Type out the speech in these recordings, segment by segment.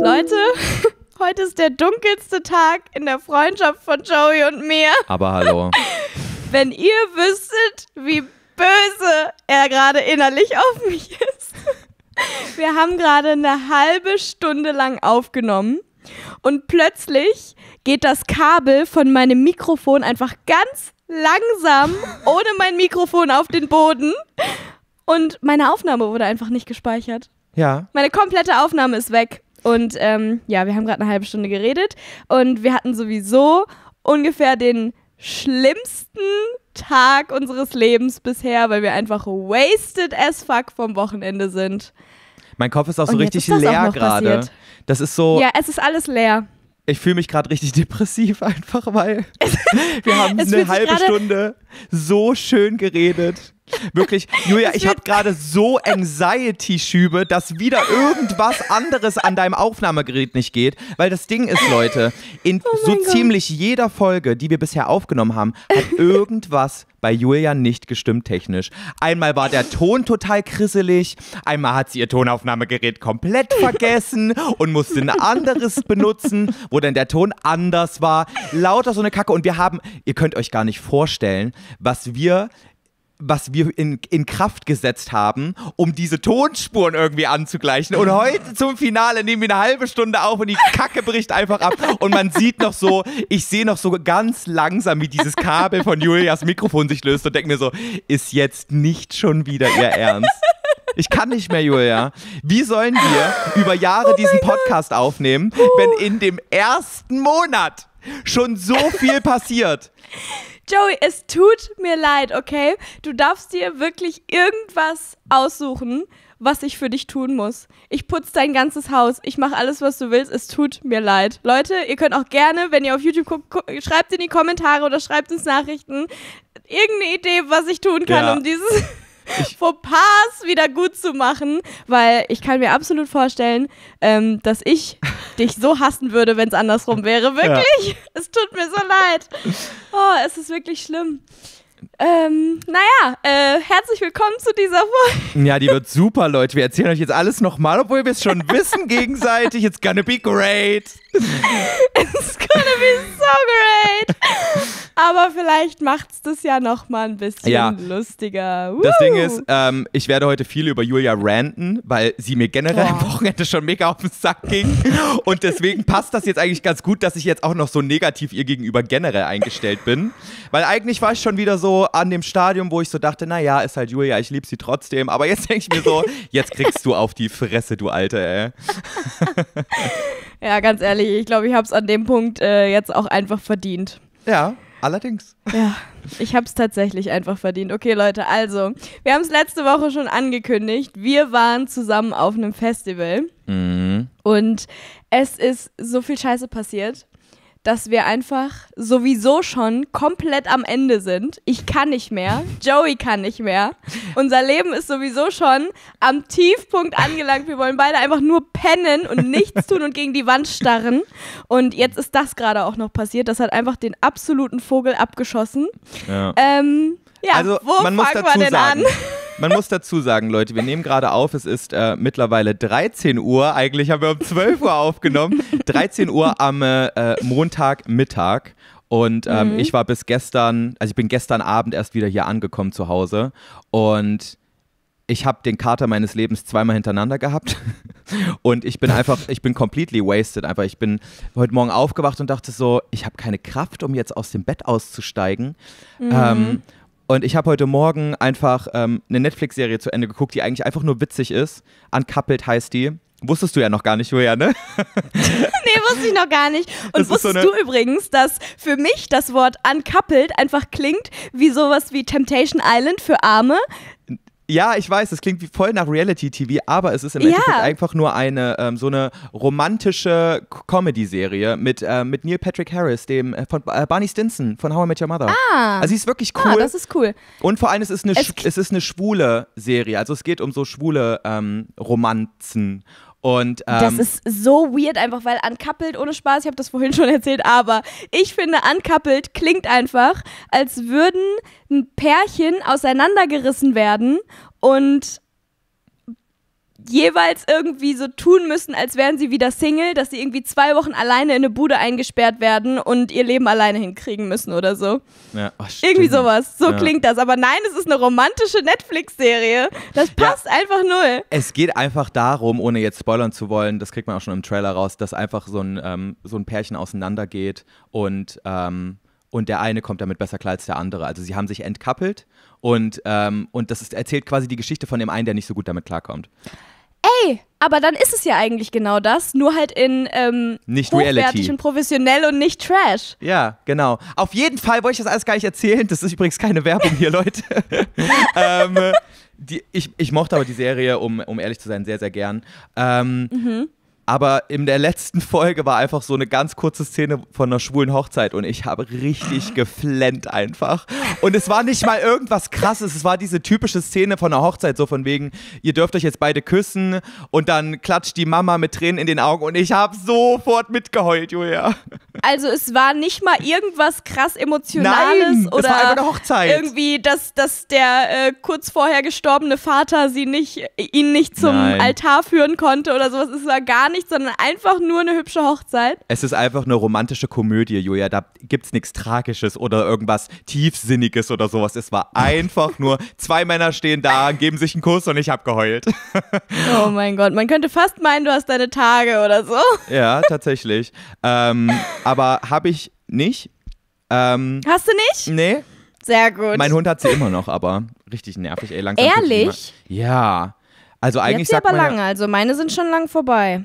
Leute, heute ist der dunkelste Tag in der Freundschaft von Joey und mir. Aber hallo. Wenn ihr wüsstet, wie böse er gerade innerlich auf mich ist. Wir haben gerade eine halbe Stunde lang aufgenommen und plötzlich geht das Kabel von meinem Mikrofon einfach ganz langsam ohne mein Mikrofon auf den Boden und meine Aufnahme wurde einfach nicht gespeichert. Ja. Meine komplette Aufnahme ist weg. Und ähm, ja, wir haben gerade eine halbe Stunde geredet und wir hatten sowieso ungefähr den schlimmsten Tag unseres Lebens bisher, weil wir einfach wasted as fuck vom Wochenende sind. Mein Kopf ist auch so und richtig leer gerade. Das ist so. Ja, es ist alles leer. Ich fühle mich gerade richtig depressiv einfach, weil wir haben eine halbe Stunde so schön geredet. Wirklich, Julia, ich habe gerade so Anxiety-Schübe, dass wieder irgendwas anderes an deinem Aufnahmegerät nicht geht. Weil das Ding ist, Leute, in oh so Gott. ziemlich jeder Folge, die wir bisher aufgenommen haben, hat irgendwas bei Julia nicht gestimmt technisch. Einmal war der Ton total krisselig, einmal hat sie ihr Tonaufnahmegerät komplett oh vergessen und musste ein anderes benutzen, wo dann der Ton anders war. Lauter so eine Kacke und wir haben, ihr könnt euch gar nicht vorstellen, was wir was wir in, in Kraft gesetzt haben, um diese Tonspuren irgendwie anzugleichen. Und heute zum Finale nehmen wir eine halbe Stunde auf und die Kacke bricht einfach ab. Und man sieht noch so, ich sehe noch so ganz langsam, wie dieses Kabel von Julias Mikrofon sich löst und denke mir so, ist jetzt nicht schon wieder ihr Ernst? Ich kann nicht mehr, Julia. Wie sollen wir über Jahre oh diesen Podcast God. aufnehmen, wenn in dem ersten Monat schon so viel passiert? Joey, es tut mir leid, okay? Du darfst dir wirklich irgendwas aussuchen, was ich für dich tun muss. Ich putze dein ganzes Haus. Ich mache alles, was du willst. Es tut mir leid. Leute, ihr könnt auch gerne, wenn ihr auf YouTube guckt, gu schreibt in die Kommentare oder schreibt uns Nachrichten irgendeine Idee, was ich tun kann, ja. um dieses ich Fauxpas wieder gut zu machen, weil ich kann mir absolut vorstellen, ähm, dass ich dich so hassen würde, wenn es andersrum wäre. Wirklich. Ja. Es tut mir so leid. Oh, es ist wirklich schlimm. Ähm, naja, äh, herzlich willkommen zu dieser Folge. Ja, die wird super, Leute. Wir erzählen euch jetzt alles nochmal, obwohl wir es schon wissen gegenseitig. It's gonna be great. It's gonna be so great. Aber vielleicht macht es das ja nochmal ein bisschen ja. lustiger. Woo. Das Ding ist, ähm, ich werde heute viel über Julia ranten, weil sie mir generell oh. am Wochenende schon mega auf den Sack ging. Und deswegen passt das jetzt eigentlich ganz gut, dass ich jetzt auch noch so negativ ihr gegenüber generell eingestellt bin. Weil eigentlich war ich schon wieder so, an dem Stadium, wo ich so dachte, naja, ist halt Julia, ich liebe sie trotzdem. Aber jetzt denke ich mir so, jetzt kriegst du auf die Fresse, du Alter, ey. ja, ganz ehrlich, ich glaube, ich habe es an dem Punkt äh, jetzt auch einfach verdient. Ja, allerdings. Ja, ich habe es tatsächlich einfach verdient. Okay, Leute, also, wir haben es letzte Woche schon angekündigt. Wir waren zusammen auf einem Festival. Mhm. Und es ist so viel Scheiße passiert dass wir einfach sowieso schon komplett am Ende sind. Ich kann nicht mehr, Joey kann nicht mehr. Unser Leben ist sowieso schon am Tiefpunkt angelangt. Wir wollen beide einfach nur pennen und nichts tun und gegen die Wand starren. Und jetzt ist das gerade auch noch passiert. Das hat einfach den absoluten Vogel abgeschossen. Ja. Ähm, ja, also, wo man fangen muss dazu wir denn sagen, an? man muss dazu sagen, Leute, wir nehmen gerade auf, es ist äh, mittlerweile 13 Uhr. Eigentlich haben wir um 12 Uhr aufgenommen. 13 Uhr am äh, äh, Montagmittag. Und ähm, mhm. ich war bis gestern, also ich bin gestern Abend erst wieder hier angekommen zu Hause. Und ich habe den Kater meines Lebens zweimal hintereinander gehabt und ich bin einfach, ich bin completely wasted. Einfach, ich bin heute Morgen aufgewacht und dachte so, ich habe keine Kraft, um jetzt aus dem Bett auszusteigen. Mhm. Ähm, und ich habe heute Morgen einfach ähm, eine Netflix-Serie zu Ende geguckt, die eigentlich einfach nur witzig ist. Uncoupled heißt die. Wusstest du ja noch gar nicht, Julia, ne? nee, wusste ich noch gar nicht. Und das wusstest so du übrigens, dass für mich das Wort uncoupled einfach klingt wie sowas wie Temptation Island für Arme? Ja, ich weiß, es klingt wie voll nach Reality-TV, aber es ist im ja. Endeffekt einfach nur eine ähm, so eine romantische Comedy-Serie mit, äh, mit Neil Patrick Harris, dem äh, von äh, Barney Stinson von How I Met Your Mother. Ah. Also sie ist wirklich ah, cool. Ah, das ist cool. Und vor allem es ist eine es, es ist eine schwule Serie, also es geht um so schwule ähm, Romanzen und, ähm, das ist so weird einfach, weil Uncoupled, ohne Spaß, ich habe das vorhin schon erzählt, aber ich finde, Uncoupled klingt einfach, als würden ein Pärchen auseinandergerissen werden und jeweils irgendwie so tun müssen, als wären sie wieder Single, dass sie irgendwie zwei Wochen alleine in eine Bude eingesperrt werden und ihr Leben alleine hinkriegen müssen oder so. Ja, oh, irgendwie sowas. So ja. klingt das. Aber nein, es ist eine romantische Netflix-Serie. Das passt ja. einfach null. Es geht einfach darum, ohne jetzt spoilern zu wollen, das kriegt man auch schon im Trailer raus, dass einfach so ein, ähm, so ein Pärchen auseinandergeht und. Ähm, und der eine kommt damit besser klar als der andere. Also sie haben sich entkappelt und, ähm, und das ist, erzählt quasi die Geschichte von dem einen, der nicht so gut damit klarkommt. Ey, aber dann ist es ja eigentlich genau das, nur halt in ähm, nicht hochwertig Reality. und professionell und nicht Trash. Ja, genau. Auf jeden Fall wollte ich das alles gar nicht erzählen. Das ist übrigens keine Werbung hier, Leute. ähm, die, ich, ich mochte aber die Serie, um, um ehrlich zu sein, sehr, sehr gern. Ähm, mhm. Aber in der letzten Folge war einfach so eine ganz kurze Szene von einer schwulen Hochzeit und ich habe richtig geflennt einfach. Und es war nicht mal irgendwas krasses, es war diese typische Szene von einer Hochzeit, so von wegen, ihr dürft euch jetzt beide küssen und dann klatscht die Mama mit Tränen in den Augen und ich habe sofort mitgeheult, Julia. Also es war nicht mal irgendwas krass Emotionales Nein, oder es war eine Hochzeit. irgendwie, dass, dass der äh, kurz vorher gestorbene Vater sie nicht, ihn nicht zum Nein. Altar führen konnte oder sowas. Es war gar nicht nichts, sondern einfach nur eine hübsche Hochzeit. Es ist einfach eine romantische Komödie, Julia. Da gibt es nichts Tragisches oder irgendwas Tiefsinniges oder sowas. Es war einfach nur, zwei Männer stehen da, geben sich einen Kuss und ich habe geheult. oh mein Gott, man könnte fast meinen, du hast deine Tage oder so. ja, tatsächlich. Ähm, aber habe ich nicht. Ähm, hast du nicht? Nee. Sehr gut. Mein Hund hat sie immer noch, aber richtig nervig, ey, langsam. Ehrlich? Ja. Also eigentlich Jetzt sagt aber man lange, also meine sind schon lang vorbei.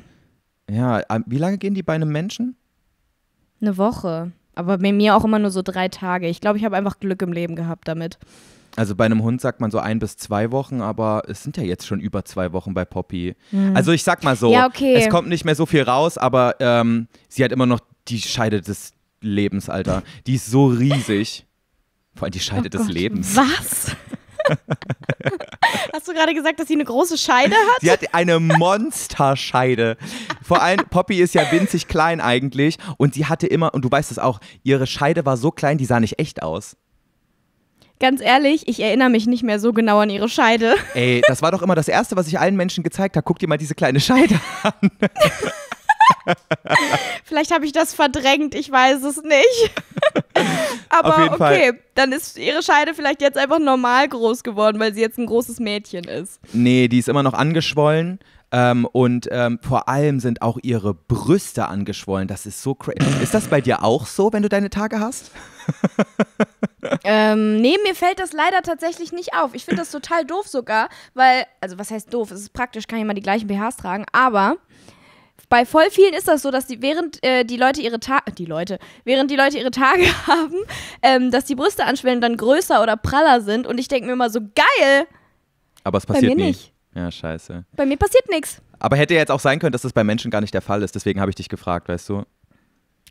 Ja, ähm, wie lange gehen die bei einem Menschen? Eine Woche. Aber bei mir auch immer nur so drei Tage. Ich glaube, ich habe einfach Glück im Leben gehabt damit. Also bei einem Hund sagt man so ein bis zwei Wochen, aber es sind ja jetzt schon über zwei Wochen bei Poppy. Hm. Also ich sag mal so, ja, okay. es kommt nicht mehr so viel raus, aber ähm, sie hat immer noch die Scheide des Lebens, Alter. Die ist so riesig. Vor allem die Scheide oh des Gott. Lebens. Was? Hast du gerade gesagt, dass sie eine große Scheide hat? Sie hat eine Monsterscheide. Vor allem, Poppy ist ja winzig klein eigentlich und sie hatte immer, und du weißt es auch, ihre Scheide war so klein, die sah nicht echt aus ganz ehrlich, ich erinnere mich nicht mehr so genau an ihre Scheide. Ey, das war doch immer das Erste, was ich allen Menschen gezeigt habe. Guck dir mal diese kleine Scheide an. Vielleicht habe ich das verdrängt, ich weiß es nicht. Aber okay, Fall. dann ist ihre Scheide vielleicht jetzt einfach normal groß geworden, weil sie jetzt ein großes Mädchen ist. Nee, die ist immer noch angeschwollen. Ähm, und ähm, vor allem sind auch ihre Brüste angeschwollen. Das ist so crazy. ist das bei dir auch so, wenn du deine Tage hast? ähm, nee, mir fällt das leider tatsächlich nicht auf. Ich finde das total doof sogar, weil, also was heißt doof? Es ist praktisch, kann ich immer die gleichen BHs tragen, aber bei voll vielen ist das so, dass die, während äh, die Leute ihre Tage, die Leute, während die Leute ihre Tage haben, ähm, dass die Brüste anschwellen und dann größer oder praller sind. Und ich denke mir immer so, geil! Aber es passiert bei mir nie. nicht. Ja, scheiße. Bei mir passiert nichts. Aber hätte ja jetzt auch sein können, dass das bei Menschen gar nicht der Fall ist. Deswegen habe ich dich gefragt, weißt du?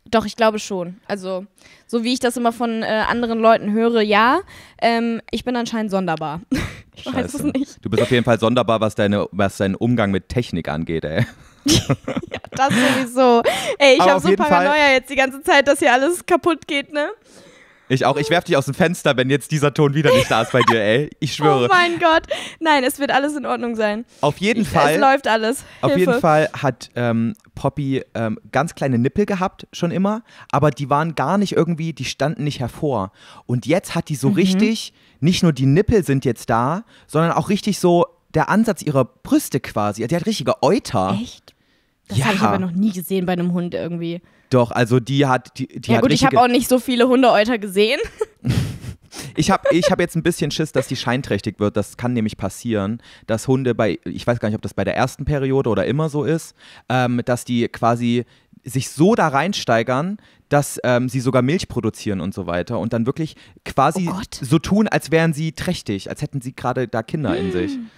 Doch, ich glaube schon. Also, so wie ich das immer von äh, anderen Leuten höre, ja. Ähm, ich bin anscheinend sonderbar. ich Scheiße. weiß es nicht. Du bist auf jeden Fall sonderbar, was, deine, was deinen Umgang mit Technik angeht, ey ja, das sowieso. Ey, ich habe so Paranoia Fall, jetzt die ganze Zeit, dass hier alles kaputt geht, ne? Ich auch. Ich werf dich aus dem Fenster, wenn jetzt dieser Ton wieder nicht da ist bei dir, ey. Ich oh schwöre. Oh mein Gott. Nein, es wird alles in Ordnung sein. Auf jeden ich, Fall. Es läuft alles. Auf jeden Fall hat ähm, Poppy ähm, ganz kleine Nippel gehabt, schon immer. Aber die waren gar nicht irgendwie, die standen nicht hervor. Und jetzt hat die so mhm. richtig, nicht nur die Nippel sind jetzt da, sondern auch richtig so der Ansatz ihrer Brüste quasi. Die hat richtige Euter. Echt? Das ja. habe ich aber noch nie gesehen bei einem Hund irgendwie. Doch, also die hat die, die Ja hat gut, ich habe auch nicht so viele Hundeäuter gesehen. Ich habe ich hab jetzt ein bisschen Schiss, dass die scheinträchtig wird. Das kann nämlich passieren, dass Hunde bei, ich weiß gar nicht, ob das bei der ersten Periode oder immer so ist, ähm, dass die quasi sich so da reinsteigern, dass ähm, sie sogar Milch produzieren und so weiter und dann wirklich quasi oh so tun, als wären sie trächtig, als hätten sie gerade da Kinder in sich. Hm.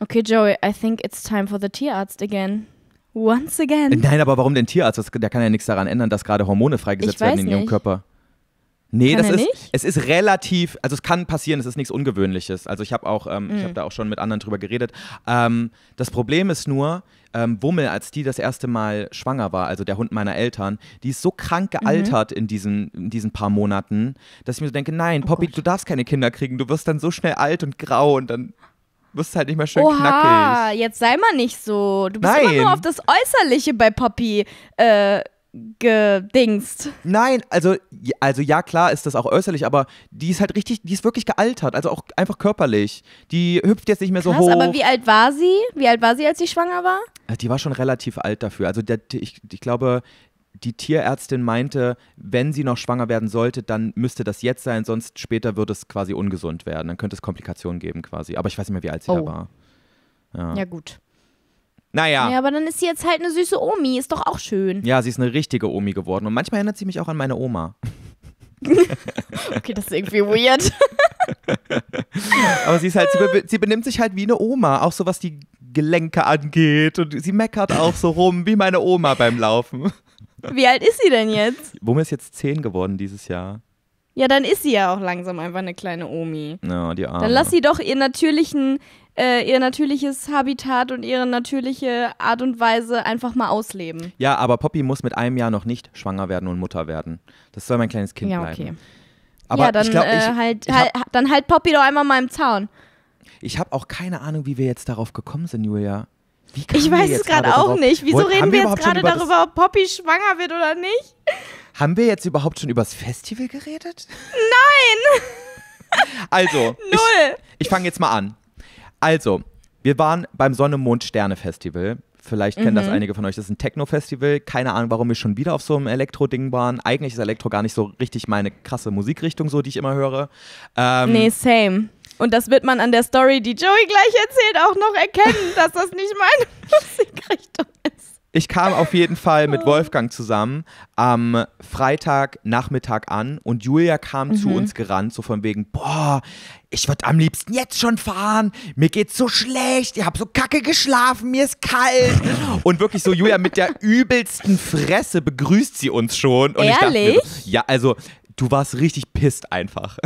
Okay, Joey, I think it's time for the Tierarzt again. Once again. Äh, nein, aber warum den Tierarzt? Das, der kann ja nichts daran ändern, dass gerade Hormone freigesetzt werden in ihrem Körper. Nee, kann das ist, nicht? es ist relativ, also es kann passieren, es ist nichts Ungewöhnliches. Also ich habe auch, ähm, mhm. ich mm. habe da auch schon mit anderen drüber geredet. Ähm, das Problem ist nur, ähm, Wummel, als die das erste Mal schwanger war, also der Hund meiner Eltern, die ist so krank mhm. gealtert mhm. in, diesen, in diesen paar Monaten, dass ich mir so denke, nein, oh Poppy, Gott. du darfst keine Kinder kriegen, du wirst dann so schnell alt und grau und dann bist halt nicht mehr schön Oha, knackig. jetzt sei mal nicht so. Du bist Nein. immer nur auf das Äußerliche bei Poppy äh, gedingst. Nein, also, also ja, klar ist das auch äußerlich, aber die ist halt richtig, die ist wirklich gealtert, also auch einfach körperlich. Die hüpft jetzt nicht mehr Krass, so hoch. aber wie alt war sie? Wie alt war sie, als sie schwanger war? Die war schon relativ alt dafür. Also der, ich, ich glaube, die Tierärztin meinte, wenn sie noch schwanger werden sollte, dann müsste das jetzt sein, sonst später würde es quasi ungesund werden. Dann könnte es Komplikationen geben quasi. Aber ich weiß nicht mehr, wie alt sie oh. da war. Ja, ja gut. Naja. Ja, aber dann ist sie jetzt halt eine süße Omi. Ist doch auch schön. Ja, sie ist eine richtige Omi geworden. Und manchmal erinnert sie mich auch an meine Oma. okay, das ist irgendwie weird. aber sie ist halt, sie, be sie benimmt sich halt wie eine Oma, auch so was die Gelenke angeht. Und sie meckert auch so rum wie meine Oma beim Laufen. Wie alt ist sie denn jetzt? Wummi ist jetzt zehn geworden dieses Jahr. Ja, dann ist sie ja auch langsam einfach eine kleine Omi. Ja, die Arme. Dann lass sie doch ihr natürlichen, äh, ihr natürliches Habitat und ihre natürliche Art und Weise einfach mal ausleben. Ja, aber Poppy muss mit einem Jahr noch nicht schwanger werden und Mutter werden. Das soll mein kleines Kind ja, okay. Aber ja, dann, äh, ich glaub, ich, äh, halt, ich hab, halt, dann halt Poppy doch einmal mal im Zaun. Ich habe auch keine Ahnung, wie wir jetzt darauf gekommen sind, Julia ich weiß es gerade auch nicht. Wieso Wollt, reden wir jetzt gerade darüber, ob Poppy schwanger wird oder nicht? Haben wir jetzt überhaupt schon übers Festival geredet? Nein! also, Null. ich, ich fange jetzt mal an. Also, wir waren beim Sonne-Mond-Sterne-Festival. Vielleicht kennen mhm. das einige von euch. Das ist ein Techno-Festival. Keine Ahnung, warum wir schon wieder auf so einem Elektro-Ding waren. Eigentlich ist Elektro gar nicht so richtig meine krasse Musikrichtung, so die ich immer höre. Ähm, nee, same. Und das wird man an der Story, die Joey gleich erzählt, auch noch erkennen, dass das nicht meine Musikrichtung ist. Ich kam auf jeden Fall mit oh. Wolfgang zusammen am Freitagnachmittag an und Julia kam mhm. zu uns gerannt, so von wegen, boah, ich würde am liebsten jetzt schon fahren, mir geht's so schlecht, ich habe so kacke geschlafen, mir ist kalt. Und wirklich so, Julia mit der übelsten Fresse begrüßt sie uns schon. Und Ehrlich? Mir, ja, also Du warst richtig pisst einfach.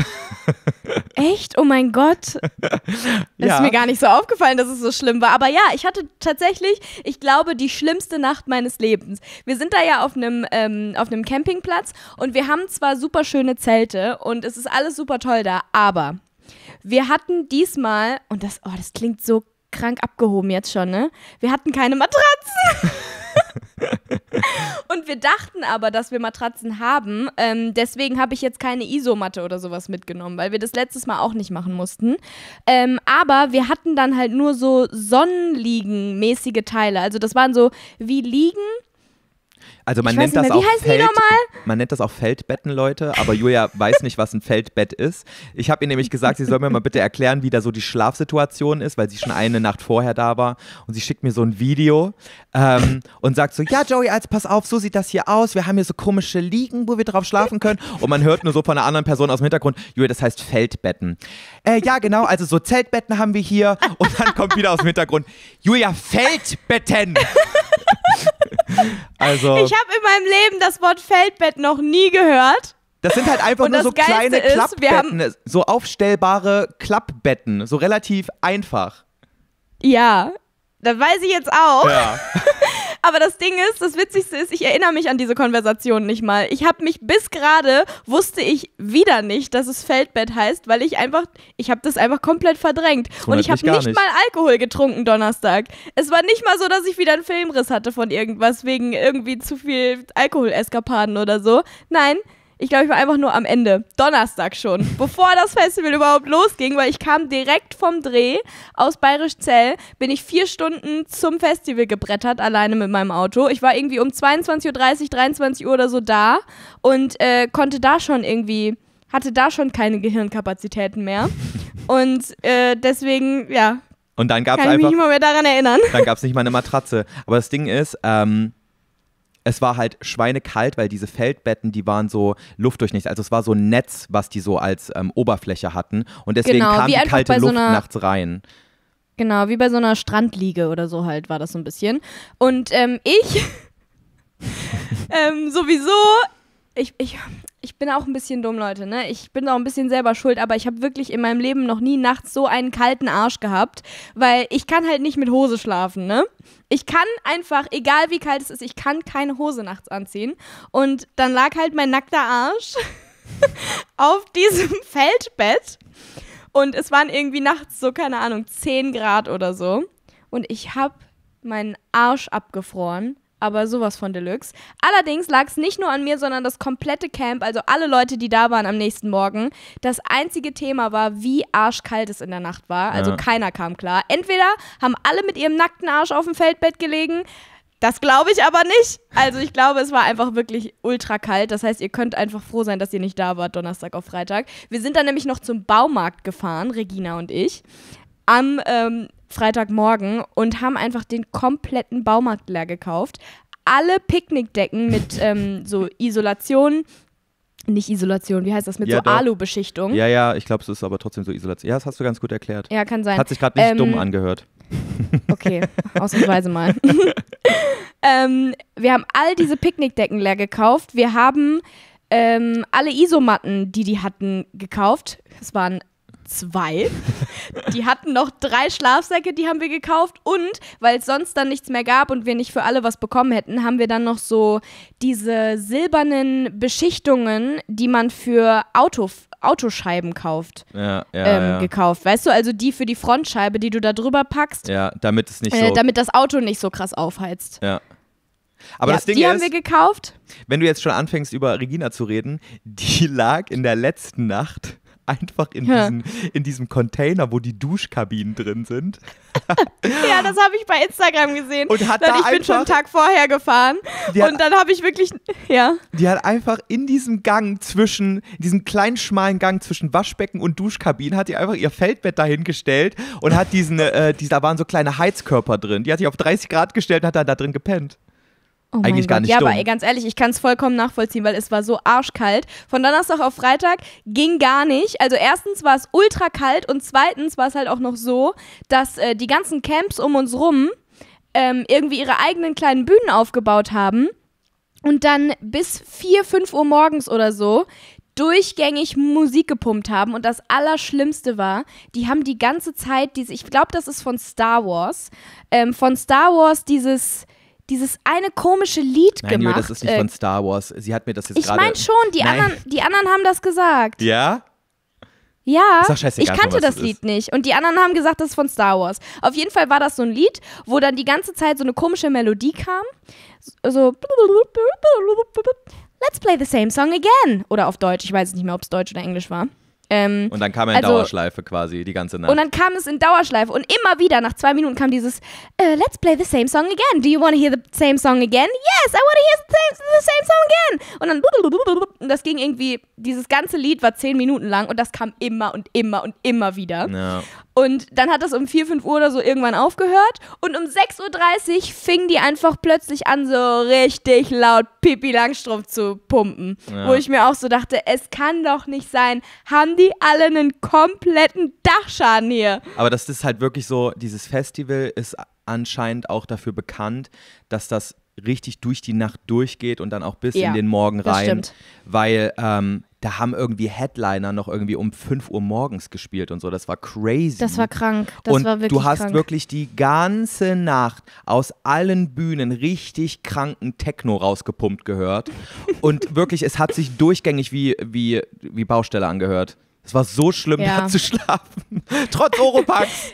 Echt? Oh mein Gott. Das ja. ist mir gar nicht so aufgefallen, dass es so schlimm war. Aber ja, ich hatte tatsächlich, ich glaube, die schlimmste Nacht meines Lebens. Wir sind da ja auf einem, ähm, auf einem Campingplatz und wir haben zwar super schöne Zelte und es ist alles super toll da, aber wir hatten diesmal, und das, oh, das klingt so krank abgehoben jetzt schon, ne? Wir hatten keine Matratzen. und wir dachten aber, dass wir Matratzen haben. Ähm, deswegen habe ich jetzt keine Isomatte oder sowas mitgenommen, weil wir das letztes Mal auch nicht machen mussten. Ähm, aber wir hatten dann halt nur so Sonnenliegen-mäßige Teile. Also das waren so wie Liegen also man nennt, das mehr. auch Feld, man nennt das auch Feldbetten, Leute, aber Julia weiß nicht, was ein Feldbett ist. Ich habe ihr nämlich gesagt, sie soll mir mal bitte erklären, wie da so die Schlafsituation ist, weil sie schon eine Nacht vorher da war und sie schickt mir so ein Video ähm, und sagt so, ja Joey, als pass auf, so sieht das hier aus, wir haben hier so komische Liegen, wo wir drauf schlafen können und man hört nur so von einer anderen Person aus dem Hintergrund, Julia, das heißt Feldbetten. Äh, ja genau, also so Zeltbetten haben wir hier und dann kommt wieder aus dem Hintergrund, Julia, Feldbetten! Also, ich habe in meinem Leben das Wort Feldbett noch nie gehört. Das sind halt einfach nur so Geilste kleine ist, Klappbetten, so aufstellbare Klappbetten, so relativ einfach. Ja, das weiß ich jetzt auch. Ja. Aber das Ding ist, das Witzigste ist, ich erinnere mich an diese Konversation nicht mal. Ich habe mich bis gerade, wusste ich wieder nicht, dass es Feldbett heißt, weil ich einfach, ich habe das einfach komplett verdrängt. Und ich habe nicht, nicht mal Alkohol getrunken Donnerstag. Es war nicht mal so, dass ich wieder einen Filmriss hatte von irgendwas, wegen irgendwie zu viel Alkoholeskapaden oder so. Nein, ich glaube, ich war einfach nur am Ende. Donnerstag schon. bevor das Festival überhaupt losging, weil ich kam direkt vom Dreh aus Bayerisch Zell, bin ich vier Stunden zum Festival gebrettert, alleine mit meinem Auto. Ich war irgendwie um 22.30 Uhr, 23 Uhr oder so da und äh, konnte da schon irgendwie, hatte da schon keine Gehirnkapazitäten mehr. Und äh, deswegen, ja. Und dann gab es einfach. Kann ich mich nicht mal mehr daran erinnern. Dann gab es nicht mal eine Matratze. Aber das Ding ist, ähm, es war halt schweinekalt, weil diese Feldbetten, die waren so luftdurchnicht. Also es war so ein Netz, was die so als ähm, Oberfläche hatten. Und deswegen genau, kam die kalte Luft so nachts rein. Genau, wie bei so einer Strandliege oder so halt war das so ein bisschen. Und ähm, ich ähm, sowieso, ich, ich, ich bin auch ein bisschen dumm, Leute, ne? Ich bin auch ein bisschen selber schuld, aber ich habe wirklich in meinem Leben noch nie nachts so einen kalten Arsch gehabt, weil ich kann halt nicht mit Hose schlafen, ne? Ich kann einfach, egal wie kalt es ist, ich kann keine Hose nachts anziehen. Und dann lag halt mein nackter Arsch auf diesem Feldbett. Und es waren irgendwie nachts so, keine Ahnung, 10 Grad oder so. Und ich habe meinen Arsch abgefroren aber sowas von Deluxe. Allerdings lag es nicht nur an mir, sondern das komplette Camp, also alle Leute, die da waren am nächsten Morgen. Das einzige Thema war, wie arschkalt es in der Nacht war. Also ja. keiner kam klar. Entweder haben alle mit ihrem nackten Arsch auf dem Feldbett gelegen. Das glaube ich aber nicht. Also ich glaube, es war einfach wirklich ultra kalt. Das heißt, ihr könnt einfach froh sein, dass ihr nicht da wart, Donnerstag auf Freitag. Wir sind dann nämlich noch zum Baumarkt gefahren, Regina und ich am ähm, Freitagmorgen und haben einfach den kompletten Baumarkt leer gekauft. Alle Picknickdecken mit ähm, so Isolation, nicht Isolation, wie heißt das, mit ja, so Alu-Beschichtung. Ja, ja, ich glaube, es ist aber trotzdem so Isolation. Ja, das hast du ganz gut erklärt. Ja, kann sein. Hat sich gerade nicht ähm, dumm angehört. Okay, ausnahmsweise mal. ähm, wir haben all diese Picknickdecken leer gekauft. Wir haben ähm, alle Isomatten, die die hatten, gekauft. Es waren zwei. die hatten noch drei Schlafsäcke, die haben wir gekauft. Und weil es sonst dann nichts mehr gab und wir nicht für alle was bekommen hätten, haben wir dann noch so diese silbernen Beschichtungen, die man für Auto, Autoscheiben kauft, ja, ja, ähm, ja. gekauft. Weißt du, also die für die Frontscheibe, die du da drüber packst. Ja, damit es nicht so. äh, so. damit das Auto nicht so krass aufheizt. Ja. Aber ja, das Ding die ist, haben wir gekauft. Wenn du jetzt schon anfängst, über Regina zu reden, die lag in der letzten Nacht einfach in, ja. diesen, in diesem Container, wo die Duschkabinen drin sind. ja, das habe ich bei Instagram gesehen. Und hat da ich bin schon einen Tag vorher gefahren. und dann habe ich wirklich, ja. Die hat einfach in diesem Gang zwischen, in diesem kleinen schmalen Gang zwischen Waschbecken und Duschkabinen, hat die einfach ihr Feldbett dahingestellt und hat diesen, äh, die, da waren so kleine Heizkörper drin. Die hat sich auf 30 Grad gestellt und hat dann da drin gepennt. Oh eigentlich gar nicht Ja, dumm. aber ey, ganz ehrlich, ich kann es vollkommen nachvollziehen, weil es war so arschkalt. Von Donnerstag auf Freitag ging gar nicht. Also erstens war es ultra kalt und zweitens war es halt auch noch so, dass äh, die ganzen Camps um uns rum ähm, irgendwie ihre eigenen kleinen Bühnen aufgebaut haben und dann bis 4, 5 Uhr morgens oder so durchgängig Musik gepumpt haben. Und das Allerschlimmste war, die haben die ganze Zeit diese, ich glaube, das ist von Star Wars, ähm, von Star Wars dieses dieses eine komische Lied Nein, gemacht. Nein, das ist nicht äh, von Star Wars. Sie hat mir das jetzt gerade... Ich meine schon, die anderen, die anderen haben das gesagt. Ja? Ja, ich kannte das Lied nicht. Und die anderen haben gesagt, das ist von Star Wars. Auf jeden Fall war das so ein Lied, wo dann die ganze Zeit so eine komische Melodie kam. So. Let's play the same song again. Oder auf Deutsch, ich weiß nicht mehr, ob es Deutsch oder Englisch war. Ähm, und dann kam er in also, Dauerschleife quasi die ganze Nacht. Und dann kam es in Dauerschleife und immer wieder nach zwei Minuten kam dieses uh, Let's play the same song again. Do you want to hear the same song again? Yes, I want to hear the same, the same song again. Und dann und das ging irgendwie, dieses ganze Lied war zehn Minuten lang und das kam immer und immer und immer wieder. Ja. Und dann hat das um 4, 5 Uhr oder so irgendwann aufgehört. Und um 6.30 Uhr fingen die einfach plötzlich an, so richtig laut Pipi Langstrumpf zu pumpen. Ja. Wo ich mir auch so dachte, es kann doch nicht sein. Haben die alle einen kompletten Dachschaden hier? Aber das ist halt wirklich so, dieses Festival ist anscheinend auch dafür bekannt, dass das richtig durch die Nacht durchgeht und dann auch bis ja, in den Morgen rein. Stimmt. Weil ähm, da haben irgendwie Headliner noch irgendwie um 5 Uhr morgens gespielt und so. Das war crazy. Das war krank. Das und war du hast krank. wirklich die ganze Nacht aus allen Bühnen richtig kranken Techno rausgepumpt gehört. und wirklich, es hat sich durchgängig wie, wie, wie Baustelle angehört. Es war so schlimm, ja. da zu schlafen. Trotz Oropax.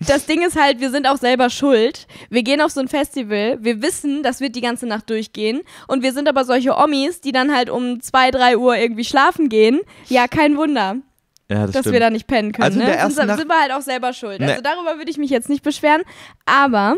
Das Ding ist halt, wir sind auch selber schuld. Wir gehen auf so ein Festival, wir wissen, das wird die ganze Nacht durchgehen. Und wir sind aber solche Omis, die dann halt um 2, 3 Uhr irgendwie schlafen gehen. Ja, kein Wunder. Ja, das dass stimmt. wir da nicht pennen können. Also ne? Sonst sind, sind wir halt auch selber schuld. Also nee. Also darüber würde ich mich jetzt nicht beschweren. Aber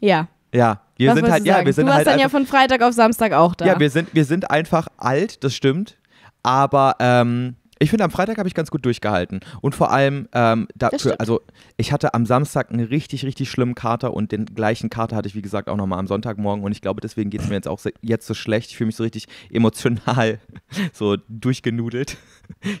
ja. Ja, wir Was sind halt, ja, wir sind du warst halt dann ja von Freitag auf Samstag auch da. Ja, wir sind, wir sind einfach alt, das stimmt. Aber ähm, ich finde, am Freitag habe ich ganz gut durchgehalten. Und vor allem, ähm, dafür, also ich hatte am Samstag einen richtig, richtig schlimmen Kater und den gleichen Kater hatte ich, wie gesagt, auch nochmal am Sonntagmorgen. Und ich glaube, deswegen geht es mir jetzt auch jetzt so schlecht. Ich fühle mich so richtig emotional so durchgenudelt.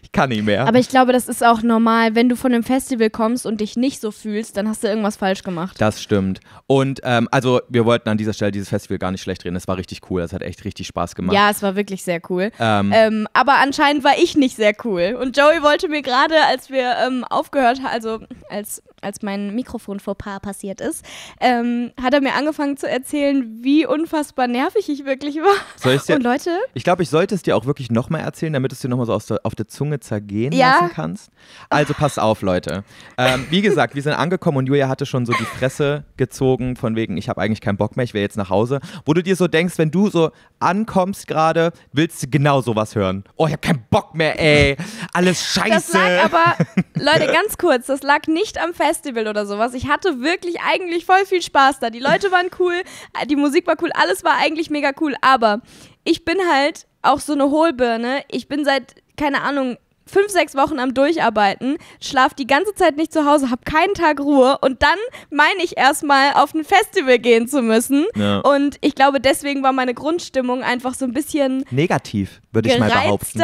Ich kann nicht mehr. Aber ich glaube, das ist auch normal. Wenn du von einem Festival kommst und dich nicht so fühlst, dann hast du irgendwas falsch gemacht. Das stimmt. Und ähm, also, wir wollten an dieser Stelle dieses Festival gar nicht schlecht reden. Es war richtig cool. Es hat echt richtig Spaß gemacht. Ja, es war wirklich sehr cool. Ähm, ähm aber anscheinend war ich nicht sehr cool cool. Und Joey wollte mir gerade, als wir ähm, aufgehört, also als als mein Mikrofon vor Paar passiert ist, ähm, hat er mir angefangen zu erzählen, wie unfassbar nervig ich wirklich war. Soll dir, Und Leute. Ich glaube, ich sollte es dir auch wirklich nochmal erzählen, damit du es dir nochmal so der, auf der Zunge zergehen ja. lassen kannst. Also pass auf, Leute. Ähm, wie gesagt, wir sind angekommen und Julia hatte schon so die Fresse gezogen, von wegen, ich habe eigentlich keinen Bock mehr, ich will jetzt nach Hause. Wo du dir so denkst, wenn du so ankommst gerade, willst du genau sowas hören. Oh, ich habe keinen Bock mehr, ey. Alles scheiße. Das lag aber, Leute, ganz kurz, das lag nicht am Fest. Festival oder sowas. Ich hatte wirklich eigentlich voll viel Spaß da. Die Leute waren cool, äh, die Musik war cool, alles war eigentlich mega cool. Aber ich bin halt auch so eine Hohlbirne. Ich bin seit, keine Ahnung, fünf, sechs Wochen am Durcharbeiten, schlaf die ganze Zeit nicht zu Hause, hab keinen Tag Ruhe und dann meine ich erstmal auf ein Festival gehen zu müssen. Ja. Und ich glaube, deswegen war meine Grundstimmung einfach so ein bisschen negativ würde ich mal behaupten.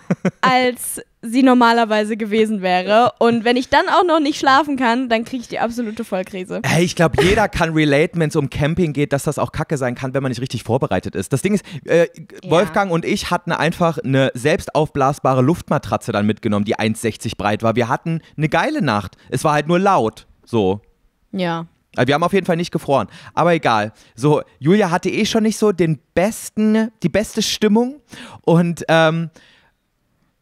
als sie normalerweise gewesen wäre. Und wenn ich dann auch noch nicht schlafen kann, dann kriege ich die absolute Vollkrise. Hey, ich glaube, jeder kann relate, wenn es um Camping geht, dass das auch Kacke sein kann, wenn man nicht richtig vorbereitet ist. Das Ding ist, äh, ja. Wolfgang und ich hatten einfach eine selbst aufblasbare Luftmatratze dann mitgenommen, die 1,60 breit war. Wir hatten eine geile Nacht. Es war halt nur laut. So. Ja. Also wir haben auf jeden Fall nicht gefroren. Aber egal. So, Julia hatte eh schon nicht so den besten, die beste Stimmung. Und ähm,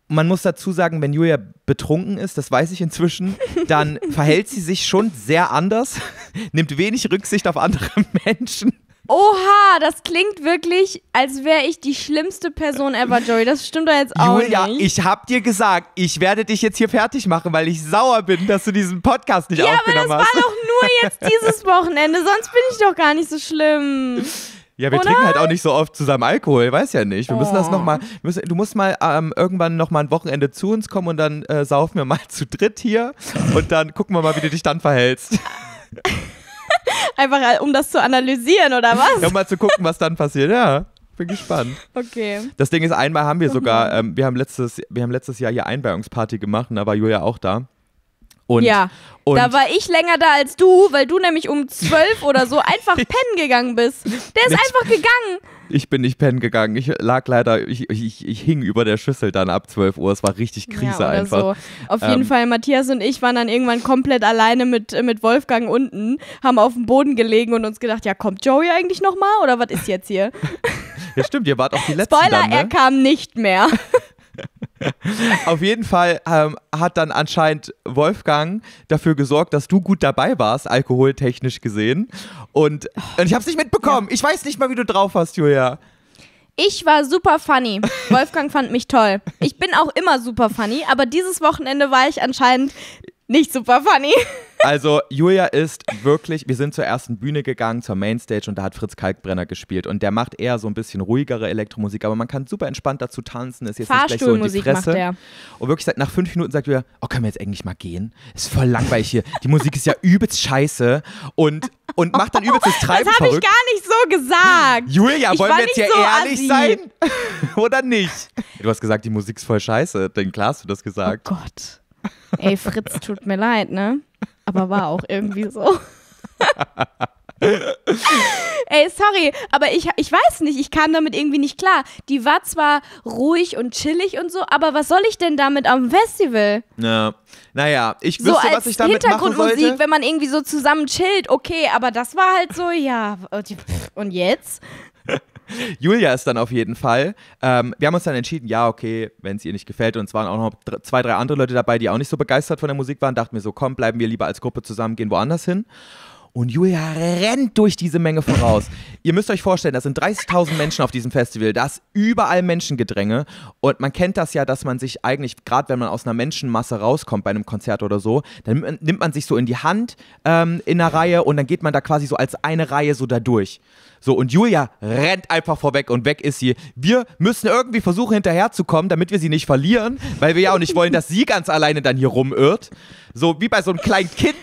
man muss dazu sagen, wenn Julia betrunken ist, das weiß ich inzwischen, dann verhält sie sich schon sehr anders, nimmt wenig Rücksicht auf andere Menschen Oha, das klingt wirklich, als wäre ich die schlimmste Person ever, Joey. Das stimmt doch jetzt auch Julia, nicht. Julia, ich hab dir gesagt, ich werde dich jetzt hier fertig machen, weil ich sauer bin, dass du diesen Podcast nicht ja, aufgenommen hast. Ja, aber das hast. war doch nur jetzt dieses Wochenende. Sonst bin ich doch gar nicht so schlimm. Ja, wir Oder? trinken halt auch nicht so oft zusammen Alkohol, weiß ja nicht. Wir oh. müssen das oh. nochmal, du musst mal ähm, irgendwann nochmal ein Wochenende zu uns kommen und dann äh, saufen wir mal zu dritt hier und dann gucken wir mal, wie du dich dann verhältst. Einfach äh, um das zu analysieren oder was? um mal zu gucken, was dann passiert, ja. Bin gespannt. Okay. Das Ding ist, einmal haben wir sogar, mhm. ähm, wir, haben letztes, wir haben letztes Jahr hier Einweihungsparty gemacht und da war Julia auch da. Und, ja, und da war ich länger da als du, weil du nämlich um zwölf oder so einfach pennen gegangen bist. Der ist einfach gegangen. Ich bin nicht pennen gegangen. Ich lag leider, ich, ich, ich hing über der Schüssel dann ab 12 Uhr. Es war richtig Krise ja, einfach. So. Auf ähm, jeden Fall, Matthias und ich waren dann irgendwann komplett alleine mit, mit Wolfgang unten, haben auf dem Boden gelegen und uns gedacht, ja, kommt Joey eigentlich nochmal oder was ist jetzt hier? ja, stimmt, ihr wart auch die letzten Spoiler, dann, ne? er kam nicht mehr. Auf jeden Fall ähm, hat dann anscheinend Wolfgang dafür gesorgt, dass du gut dabei warst, alkoholtechnisch gesehen. Und, und ich habe es nicht mitbekommen. Ja. Ich weiß nicht mal, wie du drauf warst, Julia. Ich war super funny. Wolfgang fand mich toll. Ich bin auch immer super funny, aber dieses Wochenende war ich anscheinend nicht super funny. Also Julia ist wirklich, wir sind zur ersten Bühne gegangen, zur Mainstage und da hat Fritz Kalkbrenner gespielt und der macht eher so ein bisschen ruhigere Elektromusik, aber man kann super entspannt dazu tanzen, ist jetzt nicht gleich so in die Fresse. Und wirklich nach fünf Minuten sagt Julia, oh, können wir jetzt eigentlich mal gehen? Ist voll langweilig hier, die Musik ist ja übelst scheiße und, und macht dann übelst das Treiben Das habe ich gar nicht so gesagt. Julia, wollen wir jetzt hier so ehrlich assi. sein oder nicht? Du hast gesagt, die Musik ist voll scheiße, denn klar hast du das oh gesagt. Oh Gott. Ey, Fritz, tut mir leid, ne? Aber war auch irgendwie so. Ey, sorry, aber ich, ich weiß nicht, ich kam damit irgendwie nicht klar. Die war zwar ruhig und chillig und so, aber was soll ich denn damit am Festival? Ja. Naja, ich wüsste, so als was ich damit machen sollte. Hintergrundmusik, wenn man irgendwie so zusammen chillt, okay, aber das war halt so, ja, und jetzt? Julia ist dann auf jeden Fall. Ähm, wir haben uns dann entschieden, ja, okay, wenn es ihr nicht gefällt. Und es waren auch noch zwei, drei andere Leute dabei, die auch nicht so begeistert von der Musik waren. Dachten wir so, komm, bleiben wir lieber als Gruppe zusammen, gehen woanders hin. Und Julia rennt durch diese Menge voraus. Ihr müsst euch vorstellen, da sind 30.000 Menschen auf diesem Festival. Da ist überall Menschengedränge. Und man kennt das ja, dass man sich eigentlich, gerade wenn man aus einer Menschenmasse rauskommt bei einem Konzert oder so, dann nimmt man sich so in die Hand ähm, in einer Reihe und dann geht man da quasi so als eine Reihe so da durch. So, und Julia rennt einfach vorweg und weg ist sie. Wir müssen irgendwie versuchen, hinterherzukommen, damit wir sie nicht verlieren, weil wir ja auch nicht wollen, dass sie ganz alleine dann hier rumirrt. So wie bei so einem kleinen Kind.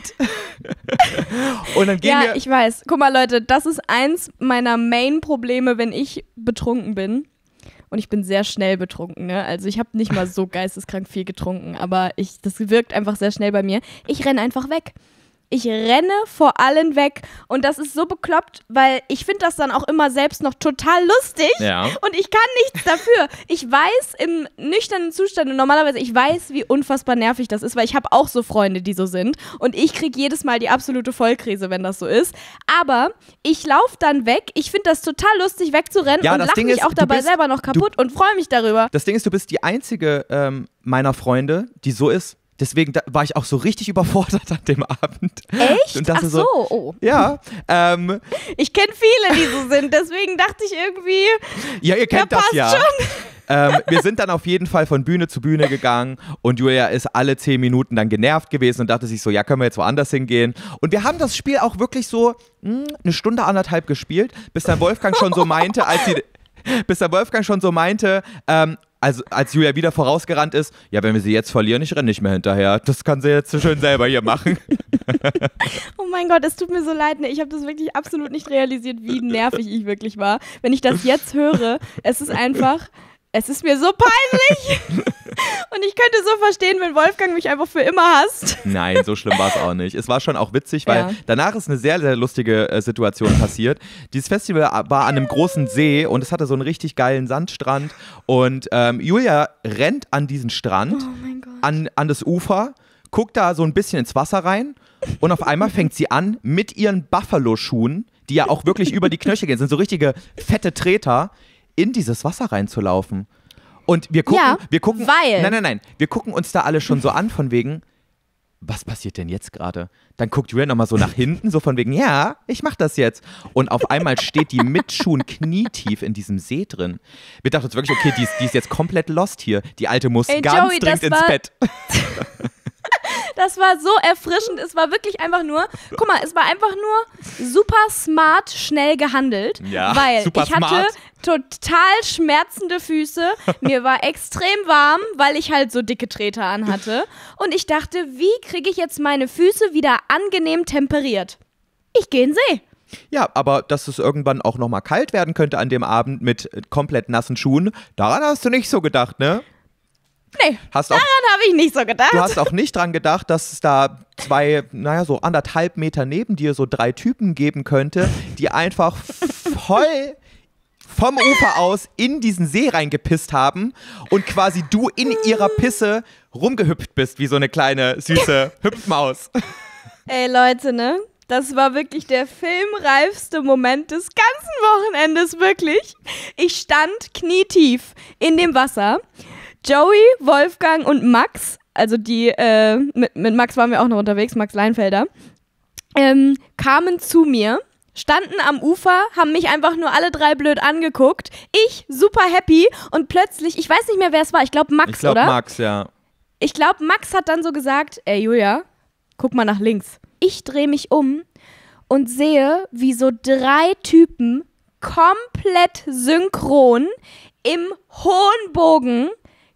und dann gehen ja, wir. Ja, ich weiß. Guck mal, Leute, das ist eins meiner Main-Probleme, wenn ich betrunken bin. Und ich bin sehr schnell betrunken, ne? Also ich habe nicht mal so geisteskrank viel getrunken, aber ich, das wirkt einfach sehr schnell bei mir. Ich renne einfach weg. Ich renne vor allen weg. Und das ist so bekloppt, weil ich finde das dann auch immer selbst noch total lustig. Ja. Und ich kann nichts dafür. Ich weiß im nüchternen Zustand und normalerweise, ich weiß, wie unfassbar nervig das ist, weil ich habe auch so Freunde, die so sind. Und ich kriege jedes Mal die absolute Vollkrise, wenn das so ist. Aber ich laufe dann weg. Ich finde das total lustig, wegzurennen ja, und lache mich ist, auch dabei bist, selber noch kaputt du, und freue mich darüber. Das Ding ist, du bist die einzige ähm, meiner Freunde, die so ist. Deswegen war ich auch so richtig überfordert an dem Abend. Echt? Und Ach so, so oh. Ja. Ähm, ich kenne viele, die so sind. Deswegen dachte ich irgendwie. Ja, ihr kennt das ja. Schon. ähm, wir sind dann auf jeden Fall von Bühne zu Bühne gegangen und Julia ist alle zehn Minuten dann genervt gewesen und dachte sich so, ja, können wir jetzt woanders hingehen. Und wir haben das Spiel auch wirklich so mh, hm, eine Stunde anderthalb gespielt, bis dann Wolfgang schon so meinte, als sie bis der Wolfgang schon so meinte, ähm, also als Julia wieder vorausgerannt ist, ja, wenn wir sie jetzt verlieren, ich renne nicht mehr hinterher. Das kann sie jetzt so schön selber hier machen. oh mein Gott, es tut mir so leid. Ne? Ich habe das wirklich absolut nicht realisiert, wie nervig ich wirklich war. Wenn ich das jetzt höre, es ist einfach es ist mir so peinlich. Und ich könnte so verstehen, wenn Wolfgang mich einfach für immer hasst. Nein, so schlimm war es auch nicht. Es war schon auch witzig, weil ja. danach ist eine sehr, sehr lustige äh, Situation passiert. Dieses Festival war an einem großen See und es hatte so einen richtig geilen Sandstrand. Und ähm, Julia rennt an diesen Strand, oh an, an das Ufer, guckt da so ein bisschen ins Wasser rein und auf einmal fängt sie an, mit ihren Buffalo-Schuhen, die ja auch wirklich über die Knöchel gehen, sind so richtige fette Treter, in dieses Wasser reinzulaufen. Und wir gucken, ja, wir gucken, weil nein, nein, nein, wir gucken uns da alle schon so an von wegen, was passiert denn jetzt gerade? Dann guckt Julian nochmal so nach hinten, so von wegen, ja, ich mach das jetzt. Und auf einmal steht die mit Schuhen knietief in diesem See drin. Wir dachten uns wirklich, okay, die ist, die ist jetzt komplett lost hier. Die Alte muss Ey, ganz Joey, dringend ins Bett. Das war so erfrischend. Es war wirklich einfach nur, guck mal, es war einfach nur super smart, schnell gehandelt. Ja, weil super ich hatte total schmerzende Füße. Mir war extrem warm, weil ich halt so dicke Treter anhatte. Und ich dachte, wie kriege ich jetzt meine Füße wieder angenehm temperiert? Ich gehe in den See. Ja, aber dass es irgendwann auch nochmal kalt werden könnte an dem Abend mit komplett nassen Schuhen, daran hast du nicht so gedacht, ne? Nee, hast daran habe ich nicht so gedacht. Du hast auch nicht dran gedacht, dass es da zwei, naja, so anderthalb Meter neben dir so drei Typen geben könnte, die einfach voll vom Ufer aus in diesen See reingepisst haben und quasi du in ihrer Pisse rumgehüpft bist, wie so eine kleine, süße Hüpfmaus. Ey, Leute, ne? Das war wirklich der filmreifste Moment des ganzen Wochenendes, wirklich. Ich stand knietief in dem Wasser Joey, Wolfgang und Max, also die, äh, mit, mit Max waren wir auch noch unterwegs, Max Leinfelder, ähm, kamen zu mir standen am Ufer, haben mich einfach nur alle drei blöd angeguckt. Ich super happy und plötzlich, ich weiß nicht mehr, wer es war, ich glaube Max, ich glaub, oder? Max, ja. Ich glaube, Max hat dann so gesagt, ey Julia, guck mal nach links. Ich drehe mich um und sehe, wie so drei Typen komplett synchron im hohen Bogen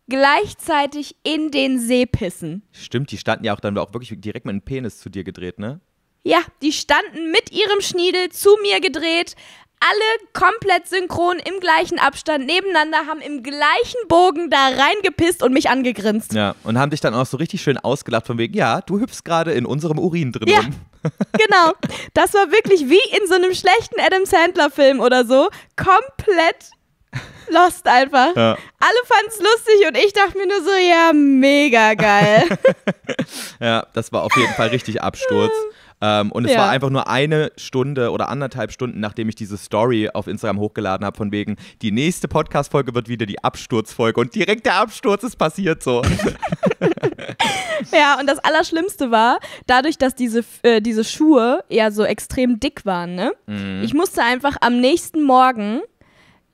gleichzeitig in den See pissen. Stimmt, die standen ja auch dann auch wirklich direkt mit dem Penis zu dir gedreht, ne? Ja, die standen mit ihrem Schniedel zu mir gedreht, alle komplett synchron im gleichen Abstand nebeneinander, haben im gleichen Bogen da reingepisst und mich angegrinst. Ja, und haben dich dann auch so richtig schön ausgelacht von wegen, ja, du hüpfst gerade in unserem Urin drin ja, genau. Das war wirklich wie in so einem schlechten Adam Sandler Film oder so. Komplett lost einfach. Ja. Alle fanden es lustig und ich dachte mir nur so, ja, mega geil. ja, das war auf jeden Fall richtig Absturz. Ähm, und es ja. war einfach nur eine Stunde oder anderthalb Stunden, nachdem ich diese Story auf Instagram hochgeladen habe, von wegen, die nächste Podcast-Folge wird wieder die Absturzfolge und direkt der Absturz ist passiert so. ja, und das Allerschlimmste war, dadurch, dass diese, äh, diese Schuhe ja so extrem dick waren, ne? Mhm. Ich musste einfach am nächsten Morgen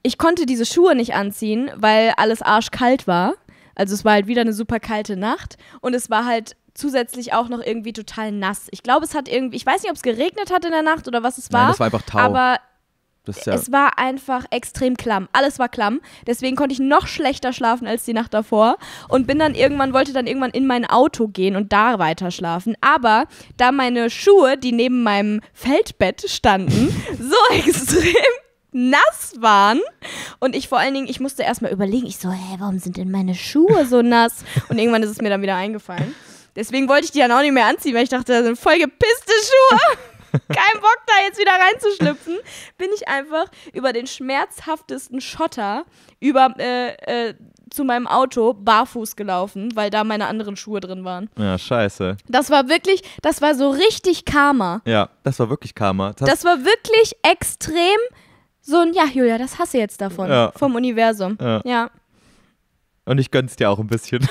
ich konnte diese Schuhe nicht anziehen, weil alles arschkalt war. Also es war halt wieder eine super kalte Nacht und es war halt zusätzlich auch noch irgendwie total nass. Ich glaube, es hat irgendwie, ich weiß nicht, ob es geregnet hat in der Nacht oder was es war. Nein, das war einfach Tau. Aber ja es war einfach extrem klamm. Alles war klamm. Deswegen konnte ich noch schlechter schlafen als die Nacht davor und bin dann irgendwann, wollte dann irgendwann in mein Auto gehen und da weiter schlafen. Aber da meine Schuhe, die neben meinem Feldbett standen, so extrem nass waren. Und ich vor allen Dingen, ich musste erstmal überlegen, ich so, hä, warum sind denn meine Schuhe so nass? Und irgendwann ist es mir dann wieder eingefallen. Deswegen wollte ich die dann auch nicht mehr anziehen, weil ich dachte, das sind voll gepisste Schuhe. Kein Bock, da jetzt wieder reinzuschlüpfen. Bin ich einfach über den schmerzhaftesten Schotter über, äh, äh, zu meinem Auto barfuß gelaufen, weil da meine anderen Schuhe drin waren. Ja, scheiße. Das war wirklich, das war so richtig Karma. Ja, das war wirklich Karma. Das, das war wirklich extrem so ein, ja, Julia, das hasse jetzt davon. Ja. Vom Universum. ja. ja. Und ich gönn's dir auch ein bisschen.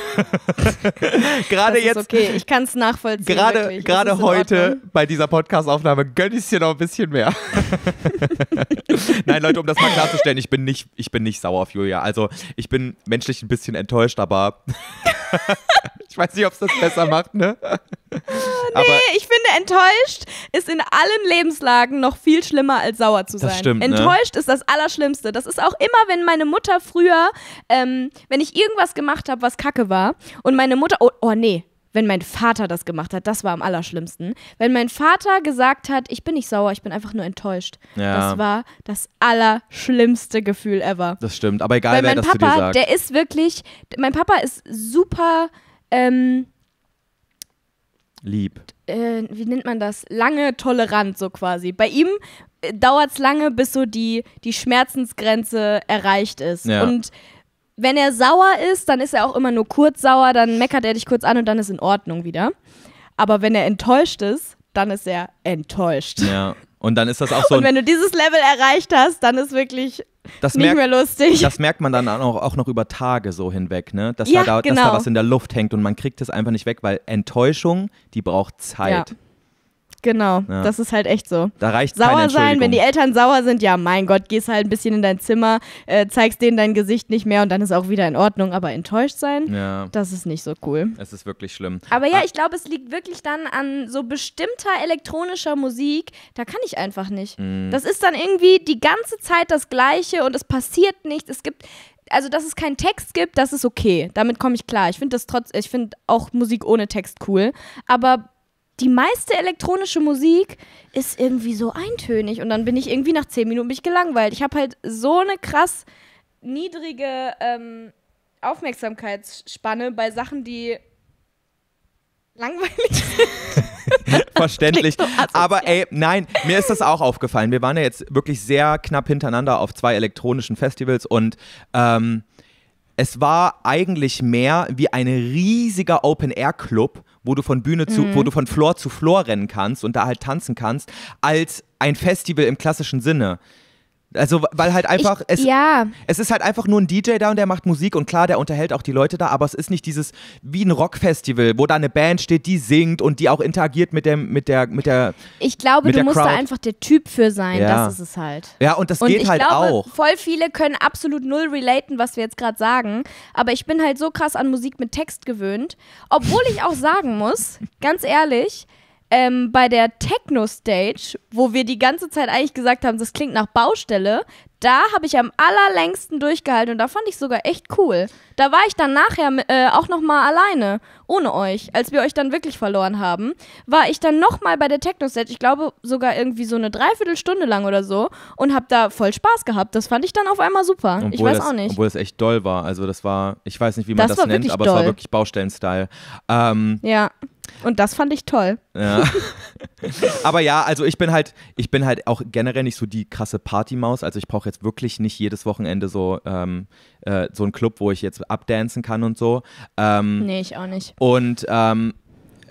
gerade jetzt. Okay, ich kann's nachvollziehen. Gerade, gerade heute bei dieser Podcast-Aufnahme gönn ich's dir noch ein bisschen mehr. Nein, Leute, um das mal klarzustellen, ich bin nicht, ich bin nicht sauer auf Julia. Also ich bin menschlich ein bisschen enttäuscht, aber ich weiß nicht, ob's das besser macht, ne? Oh, nee, aber ich enttäuscht ist in allen Lebenslagen noch viel schlimmer als sauer zu sein. Das stimmt, ne? enttäuscht ne? ist das Allerschlimmste. Das ist auch immer, wenn meine Mutter früher, ähm, wenn ich irgendwas gemacht habe, was kacke war, und meine Mutter, oh, oh nee, wenn mein Vater das gemacht hat, das war am allerschlimmsten. Wenn mein Vater gesagt hat, ich bin nicht sauer, ich bin einfach nur enttäuscht. Ja. Das war das allerschlimmste Gefühl ever. Das stimmt, aber egal, Weil wer mein das Papa, zu dir sagt. Der ist wirklich, mein Papa ist super ähm, Lieb. Äh, wie nennt man das? Lange tolerant, so quasi. Bei ihm äh, dauert es lange, bis so die, die Schmerzensgrenze erreicht ist. Ja. Und wenn er sauer ist, dann ist er auch immer nur kurz sauer, dann meckert er dich kurz an und dann ist in Ordnung wieder. Aber wenn er enttäuscht ist, dann ist er enttäuscht. Ja. Und dann ist das auch so. Und wenn du dieses Level erreicht hast, dann ist wirklich das nicht mehr lustig. Das merkt man dann auch, auch noch über Tage so hinweg, ne? Dass, ja, da, genau. dass, da, genau. was in der Luft hängt und man kriegt es einfach nicht weg, weil Enttäuschung, die braucht Zeit. Ja. Genau, ja. das ist halt echt so. Da reicht Sauer sein, wenn die Eltern sauer sind, ja, mein Gott, gehst halt ein bisschen in dein Zimmer, äh, zeigst denen dein Gesicht nicht mehr und dann ist auch wieder in Ordnung. Aber enttäuscht sein, ja. das ist nicht so cool. Es ist wirklich schlimm. Aber ja, ah. ich glaube, es liegt wirklich dann an so bestimmter elektronischer Musik. Da kann ich einfach nicht. Mhm. Das ist dann irgendwie die ganze Zeit das Gleiche und es passiert nichts. Es gibt also dass es keinen Text gibt, das ist okay. Damit komme ich klar. Ich finde das trotz, ich finde auch Musik ohne Text cool. Aber die meiste elektronische Musik ist irgendwie so eintönig und dann bin ich irgendwie nach zehn Minuten mich gelangweilt. Ich habe halt so eine krass niedrige ähm, Aufmerksamkeitsspanne bei Sachen, die langweilig sind. Verständlich. Aber ey, nein, mir ist das auch aufgefallen. Wir waren ja jetzt wirklich sehr knapp hintereinander auf zwei elektronischen Festivals und ähm, es war eigentlich mehr wie ein riesiger Open-Air-Club wo du von Bühne zu, mhm. wo du von Floor zu Floor rennen kannst und da halt tanzen kannst, als ein Festival im klassischen Sinne. Also, weil halt einfach, ich, es, ja. es ist halt einfach nur ein DJ da und der macht Musik und klar, der unterhält auch die Leute da, aber es ist nicht dieses wie ein Rockfestival, wo da eine Band steht, die singt und die auch interagiert mit dem, mit der, mit der. Ich glaube, du musst Crowd. da einfach der Typ für sein, ja. das ist es halt. Ja, und das und geht ich halt glaube, auch. Voll viele können absolut null relaten, was wir jetzt gerade sagen, aber ich bin halt so krass an Musik mit Text gewöhnt, obwohl ich auch sagen muss, ganz ehrlich, ähm, bei der Techno-Stage, wo wir die ganze Zeit eigentlich gesagt haben, das klingt nach Baustelle, da habe ich am allerlängsten durchgehalten und da fand ich sogar echt cool. Da war ich dann nachher äh, auch nochmal alleine, ohne euch. Als wir euch dann wirklich verloren haben, war ich dann nochmal bei der Techno-Stage, ich glaube sogar irgendwie so eine Dreiviertelstunde lang oder so und habe da voll Spaß gehabt. Das fand ich dann auf einmal super. Obwohl ich weiß das, auch nicht. Obwohl es echt doll war. Also das war, ich weiß nicht, wie man das, das nennt, aber doll. es war wirklich Baustellen-Style. Ähm, ja. Und das fand ich toll. Ja. Aber ja, also ich bin halt, ich bin halt auch generell nicht so die krasse Partymaus. Also ich brauche jetzt wirklich nicht jedes Wochenende so, ähm, äh, so einen Club, wo ich jetzt abdancen kann und so. Ähm, nee, ich auch nicht. Und ähm,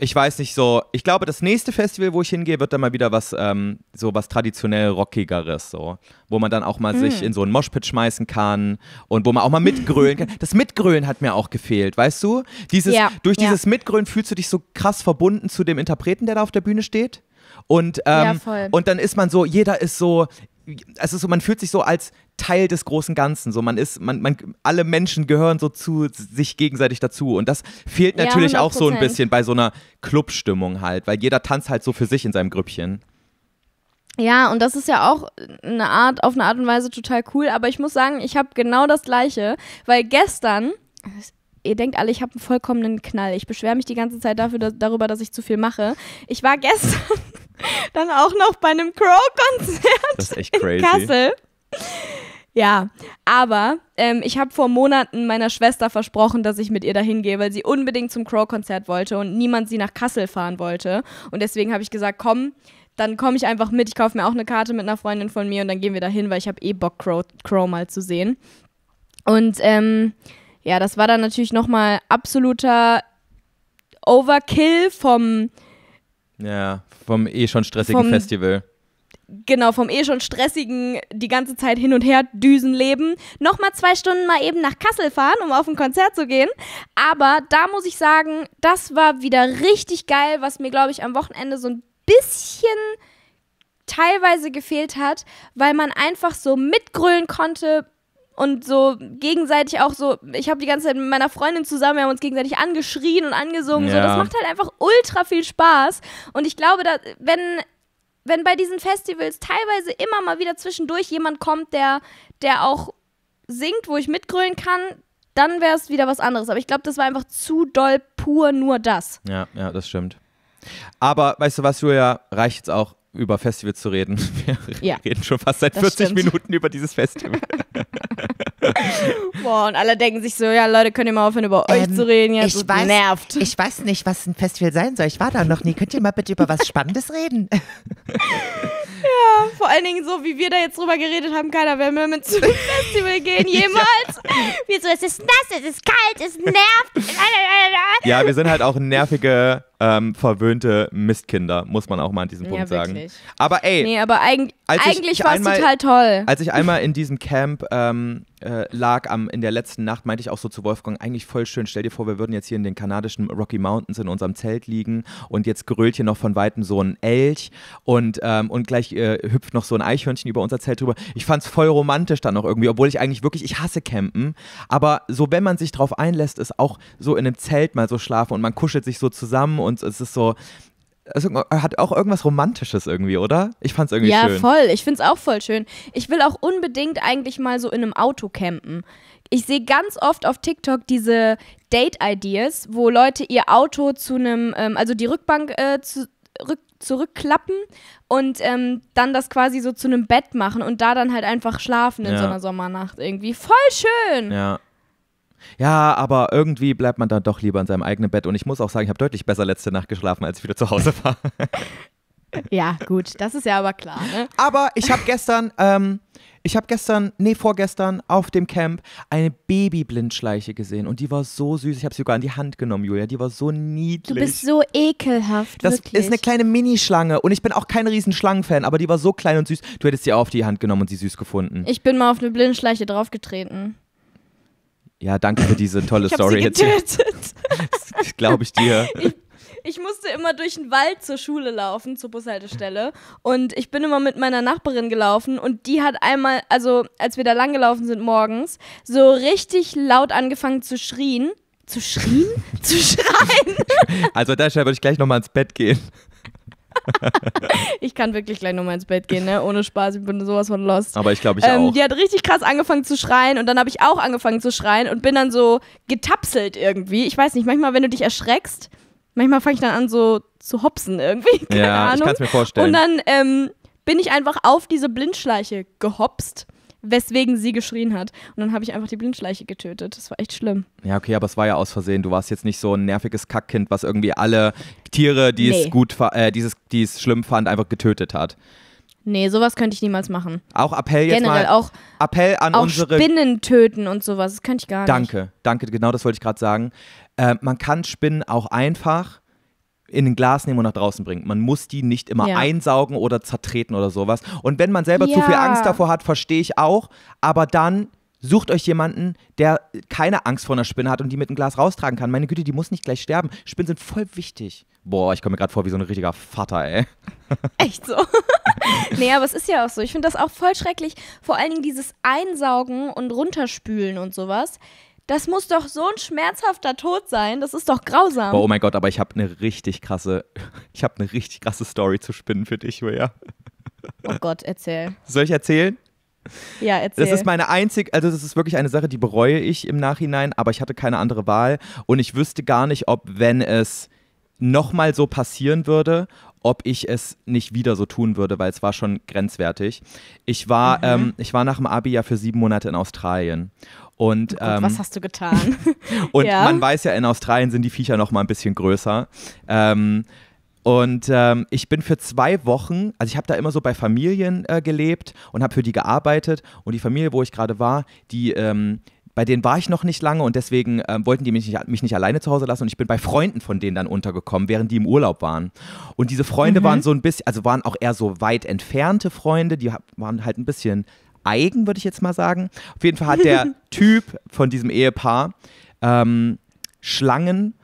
ich weiß nicht so, ich glaube, das nächste Festival, wo ich hingehe, wird dann mal wieder was, ähm, so was traditionell Rockigeres, so. Wo man dann auch mal mhm. sich hm. in so einen Moshpit schmeißen kann und wo man auch mal mitgrölen kann. Das Mitgrölen hat mir auch gefehlt, weißt du? Dieses, ja. Durch dieses ja. Mitgrölen fühlst du dich so krass verbunden zu dem Interpreten, der da auf der Bühne steht. Und, ähm, ja, und dann ist man so, jeder ist so also so, man fühlt sich so als Teil des großen Ganzen. So, man ist, man, man, alle Menschen gehören so zu sich gegenseitig dazu. Und das fehlt natürlich ja, auch so ein bisschen bei so einer Clubstimmung halt, weil jeder tanzt halt so für sich in seinem Grüppchen. Ja, und das ist ja auch eine Art, auf eine Art und Weise total cool. Aber ich muss sagen, ich habe genau das Gleiche, weil gestern, ihr denkt alle, ich habe einen vollkommenen Knall. Ich beschwere mich die ganze Zeit dafür, dass, darüber, dass ich zu viel mache. Ich war gestern dann auch noch bei einem Crow-Konzert in Kassel. Ja, aber ähm, ich habe vor Monaten meiner Schwester versprochen, dass ich mit ihr dahin gehe, weil sie unbedingt zum Crow-Konzert wollte und niemand sie nach Kassel fahren wollte. Und deswegen habe ich gesagt, komm, dann komme ich einfach mit. Ich kaufe mir auch eine Karte mit einer Freundin von mir und dann gehen wir dahin, weil ich habe eh Bock, Crow, Crow mal zu sehen. Und ähm, ja, das war dann natürlich nochmal absoluter Overkill vom, ja, vom eh schon stressigen vom, Festival. Genau, vom eh schon stressigen, die ganze Zeit hin und her düsen Leben. Nochmal zwei Stunden mal eben nach Kassel fahren, um auf ein Konzert zu gehen. Aber da muss ich sagen, das war wieder richtig geil, was mir, glaube ich, am Wochenende so ein bisschen teilweise gefehlt hat, weil man einfach so mitgrölen konnte und so gegenseitig auch so, ich habe die ganze Zeit mit meiner Freundin zusammen, wir haben uns gegenseitig angeschrien und angesungen. Ja. So, das macht halt einfach ultra viel Spaß. Und ich glaube, dass, wenn, wenn bei diesen Festivals teilweise immer mal wieder zwischendurch jemand kommt, der, der auch singt, wo ich mitgrölen kann, dann wäre es wieder was anderes. Aber ich glaube, das war einfach zu doll pur nur das. Ja, ja, das stimmt. Aber weißt du was, Julia, reicht jetzt auch über Festivals zu reden. Wir ja, reden schon fast seit 40 stimmt. Minuten über dieses Festival. Boah, und alle denken sich so, ja Leute, könnt ihr mal aufhören, über ähm, euch zu reden, jetzt ich weiß, nervt. Ich weiß nicht, was ein Festival sein soll. Ich war da noch nie. Könnt ihr mal bitte über was Spannendes reden? ja, vor allen Dingen so, wie wir da jetzt drüber geredet haben, keiner wäre mehr mit zum Festival gehen, jemals. Wir so, es ist nass, es ist kalt, es nervt. ja, wir sind halt auch nervige ähm, verwöhnte Mistkinder, muss man auch mal an diesem Punkt ja, sagen. Aber ey. Nee, aber eig eigentlich war es total toll. Als ich einmal in diesem Camp ähm, äh, lag am, in der letzten Nacht, meinte ich auch so zu Wolfgang, eigentlich voll schön. Stell dir vor, wir würden jetzt hier in den kanadischen Rocky Mountains in unserem Zelt liegen und jetzt grölt hier noch von Weitem so ein Elch und, ähm, und gleich äh, hüpft noch so ein Eichhörnchen über unser Zelt drüber. Ich fand es voll romantisch dann noch irgendwie, obwohl ich eigentlich wirklich, ich hasse Campen, aber so, wenn man sich drauf einlässt, ist auch so in einem Zelt mal so schlafen und man kuschelt sich so zusammen und und es ist so, also, hat auch irgendwas Romantisches irgendwie, oder? Ich fand's irgendwie ja, schön. Ja, voll. Ich find's auch voll schön. Ich will auch unbedingt eigentlich mal so in einem Auto campen. Ich sehe ganz oft auf TikTok diese Date-Ideas, wo Leute ihr Auto zu einem, ähm, also die Rückbank äh, zu, rück, zurückklappen und ähm, dann das quasi so zu einem Bett machen und da dann halt einfach schlafen in ja. so einer Sommernacht irgendwie. Voll schön! Ja ja, aber irgendwie bleibt man dann doch lieber in seinem eigenen Bett. Und ich muss auch sagen, ich habe deutlich besser letzte Nacht geschlafen, als ich wieder zu Hause war. ja, gut, das ist ja aber klar. Ne? Aber ich habe gestern, ähm, ich habe gestern, nee, vorgestern auf dem Camp eine Babyblindschleiche gesehen und die war so süß. Ich habe sie sogar in die Hand genommen, Julia. Die war so niedlich. Du bist so ekelhaft. Das wirklich. ist eine kleine Minischlange und ich bin auch kein riesen Schlangenfan, aber die war so klein und süß. Du hättest sie auch auf die Hand genommen und sie süß gefunden. Ich bin mal auf eine Blindschleiche draufgetreten. Ja, danke für diese tolle ich Story. Hab sie getötet. jetzt. Glaube ich dir. Ich, ich musste immer durch den Wald zur Schule laufen, zur Bushaltestelle. Und ich bin immer mit meiner Nachbarin gelaufen und die hat einmal, also als wir da lang gelaufen sind morgens, so richtig laut angefangen zu schrien. Zu schrien? zu schreien. Also da würde ich gleich nochmal ins Bett gehen. ich kann wirklich gleich nochmal ins Bett gehen, ne? Ohne Spaß, ich bin sowas von lost. Aber ich glaube, ich ähm, auch. Die hat richtig krass angefangen zu schreien und dann habe ich auch angefangen zu schreien und bin dann so getapselt irgendwie. Ich weiß nicht, manchmal, wenn du dich erschreckst, manchmal fange ich dann an so zu hopsen irgendwie. Keine ja, Ahnung. ich kann es mir vorstellen. Und dann ähm, bin ich einfach auf diese Blindschleiche gehopst weswegen sie geschrien hat. Und dann habe ich einfach die Blindschleiche getötet. Das war echt schlimm. Ja, okay, aber es war ja aus Versehen. Du warst jetzt nicht so ein nerviges Kackkind, was irgendwie alle Tiere, die nee. es gut, äh, die die es schlimm fand, einfach getötet hat. Nee, sowas könnte ich niemals machen. Auch Appell jetzt Generell, mal. Auch, Appell an auch unsere. Spinnen töten und sowas, das könnte ich gar nicht. Danke, danke, genau das wollte ich gerade sagen. Äh, man kann Spinnen auch einfach in ein Glas nehmen und nach draußen bringen. Man muss die nicht immer ja. einsaugen oder zertreten oder sowas. Und wenn man selber ja. zu viel Angst davor hat, verstehe ich auch. Aber dann sucht euch jemanden, der keine Angst vor einer Spinne hat und die mit einem Glas raustragen kann. Meine Güte, die muss nicht gleich sterben. Spinnen sind voll wichtig. Boah, ich komme mir gerade vor wie so ein richtiger Vater, ey. Echt so. nee, aber es ist ja auch so. Ich finde das auch voll schrecklich. Vor allen Dingen dieses Einsaugen und Runterspülen und sowas. Das muss doch so ein schmerzhafter Tod sein. Das ist doch grausam. Boah, oh mein Gott, aber ich habe eine richtig krasse, ich habe eine richtig krasse Story zu spinnen für dich, Julia. Oh Gott, erzähl. Soll ich erzählen? Ja, erzähl. Das ist meine einzige, also das ist wirklich eine Sache, die bereue ich im Nachhinein, aber ich hatte keine andere Wahl und ich wüsste gar nicht, ob wenn es nochmal so passieren würde, ob ich es nicht wieder so tun würde, weil es war schon grenzwertig. Ich war, mhm. ähm, ich war nach dem Abi ja für sieben Monate in Australien und, oh Gott, ähm, was hast du getan? und ja. man weiß ja, in Australien sind die Viecher noch mal ein bisschen größer. Ähm, und ähm, ich bin für zwei Wochen, also ich habe da immer so bei Familien äh, gelebt und habe für die gearbeitet. Und die Familie, wo ich gerade war, die, ähm, bei denen war ich noch nicht lange und deswegen ähm, wollten die mich nicht, mich nicht alleine zu Hause lassen und ich bin bei Freunden von denen dann untergekommen, während die im Urlaub waren. Und diese Freunde mhm. waren so ein bisschen, also waren auch eher so weit entfernte Freunde, die waren halt ein bisschen eigen, würde ich jetzt mal sagen. Auf jeden Fall hat der Typ von diesem Ehepaar ähm, Schlangen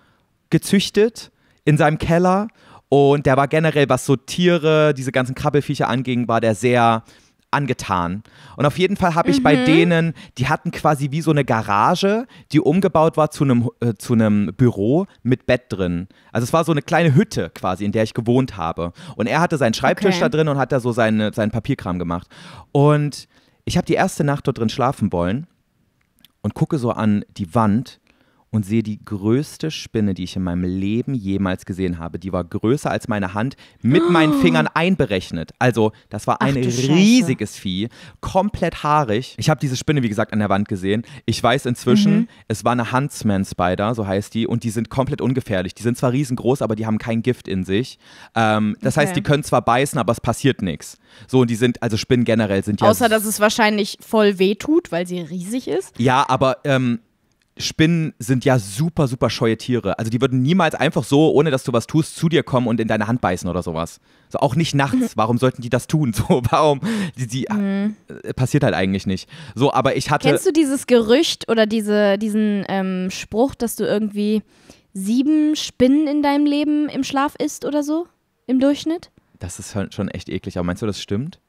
gezüchtet in seinem Keller und der war generell, was so Tiere, diese ganzen Krabbelfiecher anging, war der sehr angetan. Und auf jeden Fall habe ich mhm. bei denen, die hatten quasi wie so eine Garage, die umgebaut war zu einem, äh, zu einem Büro mit Bett drin. Also es war so eine kleine Hütte quasi, in der ich gewohnt habe. Und er hatte seinen Schreibtisch okay. da drin und hat da so seine, seinen Papierkram gemacht. Und ich habe die erste Nacht dort drin schlafen wollen und gucke so an die Wand und sehe die größte Spinne, die ich in meinem Leben jemals gesehen habe. Die war größer als meine Hand, mit oh. meinen Fingern einberechnet. Also, das war ein riesiges Vieh, komplett haarig. Ich habe diese Spinne, wie gesagt, an der Wand gesehen. Ich weiß inzwischen, mhm. es war eine Huntsman Spider, so heißt die, und die sind komplett ungefährlich. Die sind zwar riesengroß, aber die haben kein Gift in sich. Ähm, das okay. heißt, die können zwar beißen, aber es passiert nichts. So, und die sind, also Spinnen generell sind ja. Außer, dass es wahrscheinlich voll weh tut, weil sie riesig ist. Ja, aber ähm, Spinnen sind ja super, super scheue Tiere. Also die würden niemals einfach so, ohne dass du was tust, zu dir kommen und in deine Hand beißen oder sowas. So auch nicht nachts. Warum sollten die das tun? So, warum? Die, die äh, mhm. passiert halt eigentlich nicht. So, aber ich hatte. Kennst du dieses Gerücht oder diese, diesen ähm, Spruch, dass du irgendwie sieben Spinnen in deinem Leben im Schlaf isst oder so? Im Durchschnitt? Das ist schon echt eklig. Aber meinst du, das stimmt?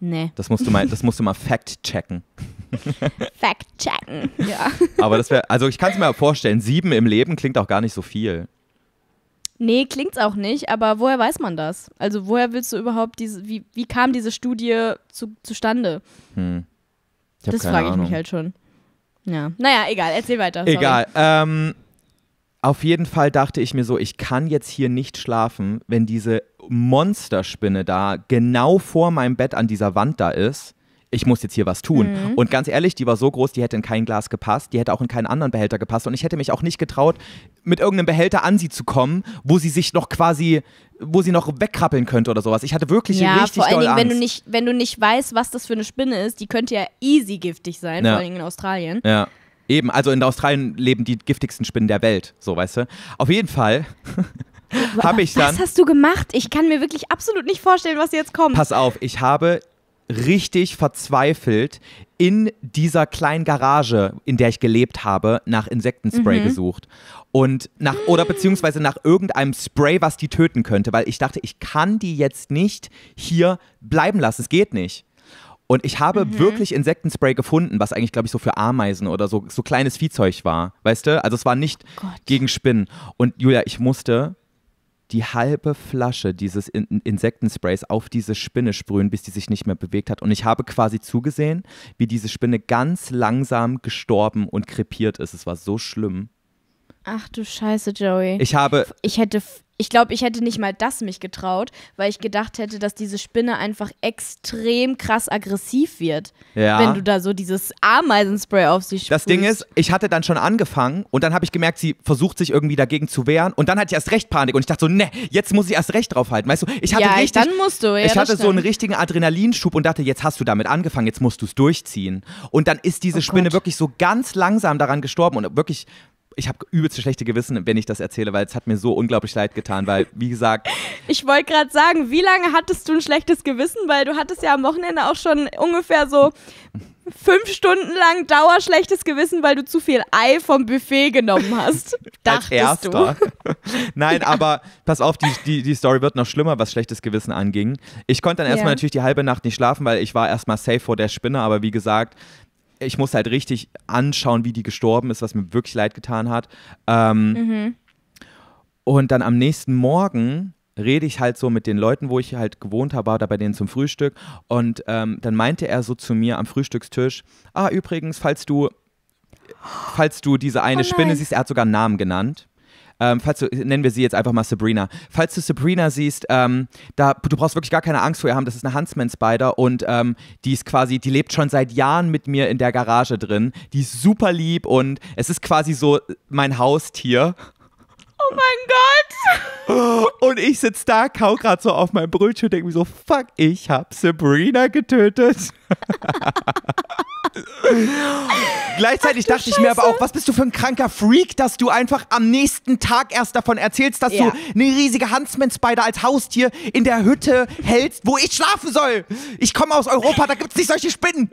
Nee. Das musst du mal, das musst du mal fact checken. Fact checken. Ja. Aber das wäre, also ich kann es mir vorstellen, sieben im Leben klingt auch gar nicht so viel. Nee, klingt's auch nicht, aber woher weiß man das? Also woher willst du überhaupt diese, wie, wie kam diese Studie zu, zustande? Hm. das frage ich mich halt schon. Ja. Naja, egal, erzähl weiter. Sorry. Egal. Ähm, auf jeden Fall dachte ich mir so, ich kann jetzt hier nicht schlafen, wenn diese Monsterspinne da genau vor meinem Bett an dieser Wand da ist ich muss jetzt hier was tun. Mhm. Und ganz ehrlich, die war so groß, die hätte in kein Glas gepasst, die hätte auch in keinen anderen Behälter gepasst. Und ich hätte mich auch nicht getraut, mit irgendeinem Behälter an sie zu kommen, wo sie sich noch quasi wo sie noch wegkrabbeln könnte oder sowas. Ich hatte wirklich ja, richtig vor allen Dingen, wenn du nicht, wenn du nicht weißt, was das für eine Spinne ist, die könnte ja easy giftig sein, ja. vor allen Dingen in Australien. Ja. Eben, also in Australien leben die giftigsten Spinnen der Welt, so weißt du. Auf jeden Fall habe ich dann. Was hast du gemacht? Ich kann mir wirklich absolut nicht vorstellen, was jetzt kommt. Pass auf, ich habe richtig verzweifelt in dieser kleinen Garage, in der ich gelebt habe, nach Insektenspray mhm. gesucht und nach oder beziehungsweise nach irgendeinem Spray, was die töten könnte, weil ich dachte, ich kann die jetzt nicht hier bleiben lassen. Es geht nicht. Und ich habe mhm. wirklich Insektenspray gefunden, was eigentlich, glaube ich, so für Ameisen oder so, so kleines Viehzeug war. Weißt du? Also es war nicht oh gegen Spinnen. Und Julia, ich musste die halbe Flasche dieses In Insektensprays auf diese Spinne sprühen, bis die sich nicht mehr bewegt hat. Und ich habe quasi zugesehen, wie diese Spinne ganz langsam gestorben und krepiert ist. Es war so schlimm. Ach du Scheiße, Joey. Ich habe. Ich hätte. Ich glaube, ich hätte nicht mal das mich getraut, weil ich gedacht hätte, dass diese Spinne einfach extrem krass aggressiv wird, ja. wenn du da so dieses Ameisenspray auf sie sprühst. Das Ding ist, ich hatte dann schon angefangen und dann habe ich gemerkt, sie versucht sich irgendwie dagegen zu wehren und dann hatte ich erst recht Panik und ich dachte so, ne, jetzt muss ich erst recht draufhalten, weißt du? Ich hatte ja, richtig, dann musst du. Ja, ich hatte so einen richtigen Adrenalinschub und dachte, jetzt hast du damit angefangen, jetzt musst du es durchziehen. Und dann ist diese oh Spinne Gott. wirklich so ganz langsam daran gestorben und wirklich ich habe übelst schlechte Gewissen, wenn ich das erzähle, weil es hat mir so unglaublich leid getan, weil, wie gesagt. Ich wollte gerade sagen, wie lange hattest du ein schlechtes Gewissen? Weil du hattest ja am Wochenende auch schon ungefähr so fünf Stunden lang dauerschlechtes Gewissen, weil du zu viel Ei vom Buffet genommen hast. Dachtest Als erster. du. Nein, ja. aber pass auf, die, die, die Story wird noch schlimmer, was schlechtes Gewissen anging. Ich konnte dann erstmal ja. natürlich die halbe Nacht nicht schlafen, weil ich war erstmal safe vor der Spinne, aber wie gesagt, ich muss halt richtig anschauen, wie die gestorben ist, was mir wirklich leid getan hat. Ähm, mhm. Und dann am nächsten Morgen rede ich halt so mit den Leuten, wo ich halt gewohnt habe, war da bei denen zum Frühstück. Und ähm, dann meinte er so zu mir am Frühstückstisch, ah, übrigens, falls du, falls du diese eine oh Spinne siehst, er hat sogar einen Namen genannt ähm, falls du, nennen wir sie jetzt einfach mal Sabrina. Falls du Sabrina siehst, ähm, da, du brauchst wirklich gar keine Angst vor ihr haben. Das ist eine Huntsman-Spider und ähm, die ist quasi, die lebt schon seit Jahren mit mir in der Garage drin. Die ist super lieb und es ist quasi so mein Haustier. Oh mein Gott! Und ich sitze da, kau gerade so auf meinem Brötchen und denke mir so, fuck, ich hab Sabrina getötet. Gleichzeitig Ach, dachte ich mir aber auch, was bist du für ein kranker Freak, dass du einfach am nächsten Tag erst davon erzählst, dass ja. du eine riesige Huntsman-Spider als Haustier in der Hütte hältst, wo ich schlafen soll. Ich komme aus Europa, da gibt es nicht solche Spinnen.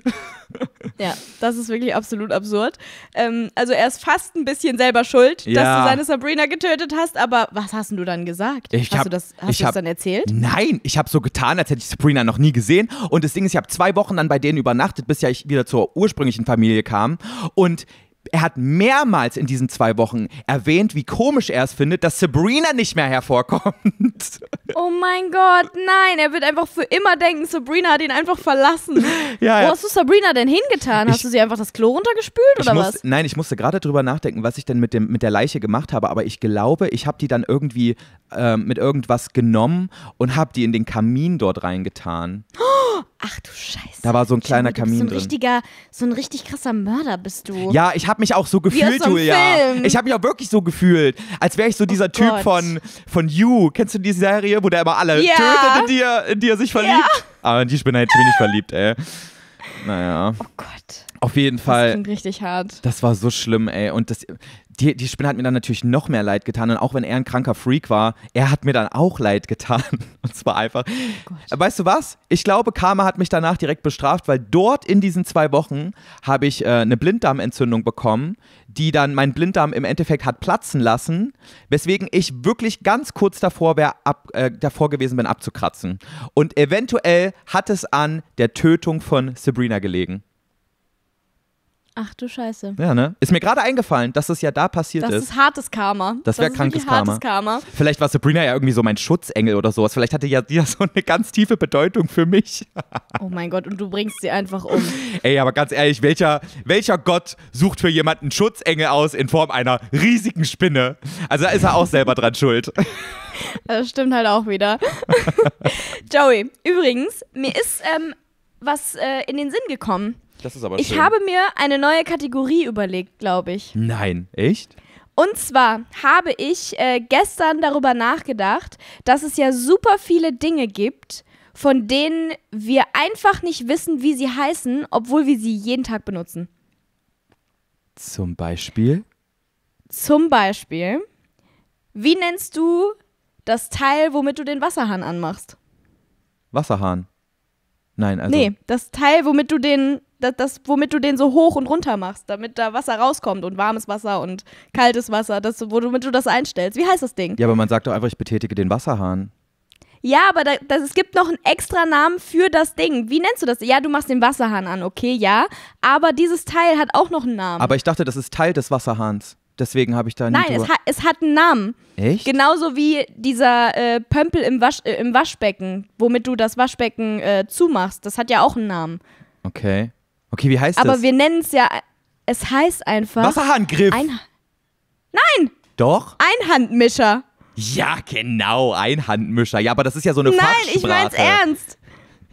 Ja, das ist wirklich absolut absurd. Ähm, also er ist fast ein bisschen selber schuld, ja. dass du seine Sabrina getötet hast, aber was hast du dann gesagt? Ich hast hab, du das, hast ich hab, das dann erzählt? Nein, ich habe so getan, als hätte ich Sabrina noch nie gesehen. Und das Ding ist, ich habe zwei Wochen dann dann bei denen übernachtet, bis ja ich wieder zur ursprünglichen Familie kam. Und er hat mehrmals in diesen zwei Wochen erwähnt, wie komisch er es findet, dass Sabrina nicht mehr hervorkommt. Oh mein Gott, nein, er wird einfach für immer denken, Sabrina hat ihn einfach verlassen. Ja, ja. Wo hast du Sabrina denn hingetan? Hast ich, du sie einfach das Klo runtergespült oder muss, was? Nein, ich musste gerade drüber nachdenken, was ich denn mit, dem, mit der Leiche gemacht habe, aber ich glaube, ich habe die dann irgendwie äh, mit irgendwas genommen und habe die in den Kamin dort reingetan. Oh! Ach du Scheiße. Da war so ein kleiner Kamin drin. So ein richtiger, so ein richtig krasser Mörder bist du. Ja, ich habe mich auch so gefühlt, so Julia. Film. Ich habe mich auch wirklich so gefühlt, als wäre ich so oh dieser oh Typ von von You. Kennst du die Serie, wo der immer alle ja. tötet, in die, er, in die er sich verliebt? Ja. Aber ah, in die bin ich nicht verliebt, ey. Naja. Oh Gott. Auf jeden Fall. Das klingt richtig hart. Das war so schlimm, ey. Und das, die, die Spinne hat mir dann natürlich noch mehr leid getan. Und auch wenn er ein kranker Freak war, er hat mir dann auch leid getan. Und zwar einfach. Oh äh, weißt du was? Ich glaube, Karma hat mich danach direkt bestraft, weil dort in diesen zwei Wochen habe ich äh, eine Blinddarmentzündung bekommen, die dann meinen Blinddarm im Endeffekt hat platzen lassen, weswegen ich wirklich ganz kurz davor, wär, ab, äh, davor gewesen bin, abzukratzen. Und eventuell hat es an der Tötung von Sabrina gelegen. Ach du Scheiße. Ja, ne? Ist mir gerade eingefallen, dass das ja da passiert das ist. Das ist hartes Karma. Das wäre krankes Karma. Karma. Vielleicht war Sabrina ja irgendwie so mein Schutzengel oder sowas. Vielleicht hatte ja die ja so eine ganz tiefe Bedeutung für mich. oh mein Gott, und du bringst sie einfach um. Ey, aber ganz ehrlich, welcher, welcher Gott sucht für jemanden Schutzengel aus in Form einer riesigen Spinne? Also da ist er auch selber dran schuld. Das stimmt halt auch wieder. Joey, übrigens, mir ist ähm, was äh, in den Sinn gekommen. Das ist aber schön. Ich habe mir eine neue Kategorie überlegt, glaube ich. Nein, echt? Und zwar habe ich äh, gestern darüber nachgedacht, dass es ja super viele Dinge gibt, von denen wir einfach nicht wissen, wie sie heißen, obwohl wir sie jeden Tag benutzen. Zum Beispiel? Zum Beispiel, wie nennst du das Teil, womit du den Wasserhahn anmachst? Wasserhahn. Nein, also. Nee, das Teil, womit du den das, das, womit du den so hoch und runter machst, damit da Wasser rauskommt und warmes Wasser und kaltes Wasser, das, womit du das einstellst. Wie heißt das Ding? Ja, aber man sagt doch einfach, ich betätige den Wasserhahn. Ja, aber da, das, es gibt noch einen extra Namen für das Ding. Wie nennst du das? Ja, du machst den Wasserhahn an, okay, ja. Aber dieses Teil hat auch noch einen Namen. Aber ich dachte, das ist Teil des Wasserhahns. Deswegen habe ich da nie Nein, es, ha es, hat einen Namen. Echt? Genauso wie dieser äh, Pömpel im, Wasch äh, im Waschbecken, womit du das Waschbecken äh, zumachst. Das hat ja auch einen Namen. Okay. Okay, wie heißt Aber das? Aber wir nennen es ja, es heißt einfach. Wasserhandgriff! Ein, nein! Doch? Einhandmischer. Ja, genau, Einhandmischer. Ja, aber das ist ja so eine Nein, Fachsprache. Nein, ich mein's ernst.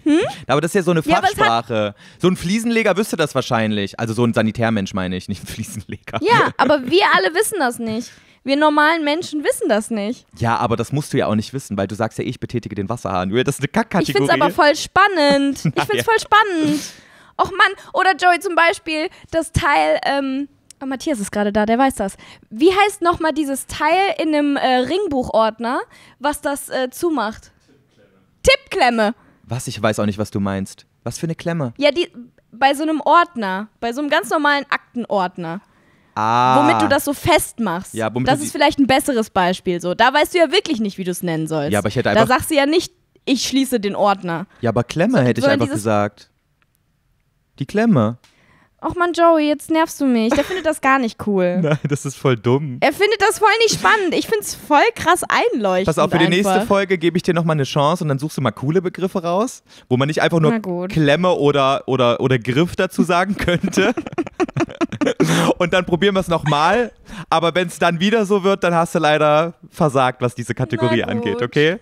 Hm? Aber das ist ja so eine Fachsprache. Ja, so ein Fliesenleger wüsste das wahrscheinlich. Also so ein Sanitärmensch meine ich, nicht ein Fliesenleger. Ja, aber wir alle wissen das nicht. Wir normalen Menschen wissen das nicht. Ja, aber das musst du ja auch nicht wissen, weil du sagst ja, ich betätige den Wasserhahn. Das ist eine Kackkategorie. Ich find's aber voll spannend. Ich find's voll spannend. Och Mann, oder Joey zum Beispiel, das Teil, ähm, oh, Matthias ist gerade da, der weiß das. Wie heißt nochmal dieses Teil in einem äh, Ringbuchordner, was das äh, zumacht? Tippklemme. Tippklemme. Was? Ich weiß auch nicht, was du meinst. Was für eine Klemme? Ja, die bei so einem Ordner, bei so einem ganz normalen Aktenordner. Ah. Womit du das so festmachst. Ja, womit das ist vielleicht ein besseres Beispiel so. Da weißt du ja wirklich nicht, wie du es nennen sollst. Ja, aber ich hätte einfach. Da sagst du ja nicht, ich schließe den Ordner. Ja, aber Klemme so, hätte ich einfach dieses, gesagt. Die Klemme. Och man, Joey, jetzt nervst du mich. Der findet das gar nicht cool. Nein, das ist voll dumm. Er findet das voll nicht spannend. Ich find's voll krass einleuchtend. Pass auf, für die nächste Folge gebe ich dir nochmal eine Chance und dann suchst du mal coole Begriffe raus, wo man nicht einfach nur Klemme oder, oder, oder Griff dazu sagen könnte. und dann probieren wir es nochmal. Aber wenn es dann wieder so wird, dann hast du leider versagt, was diese Kategorie angeht, okay?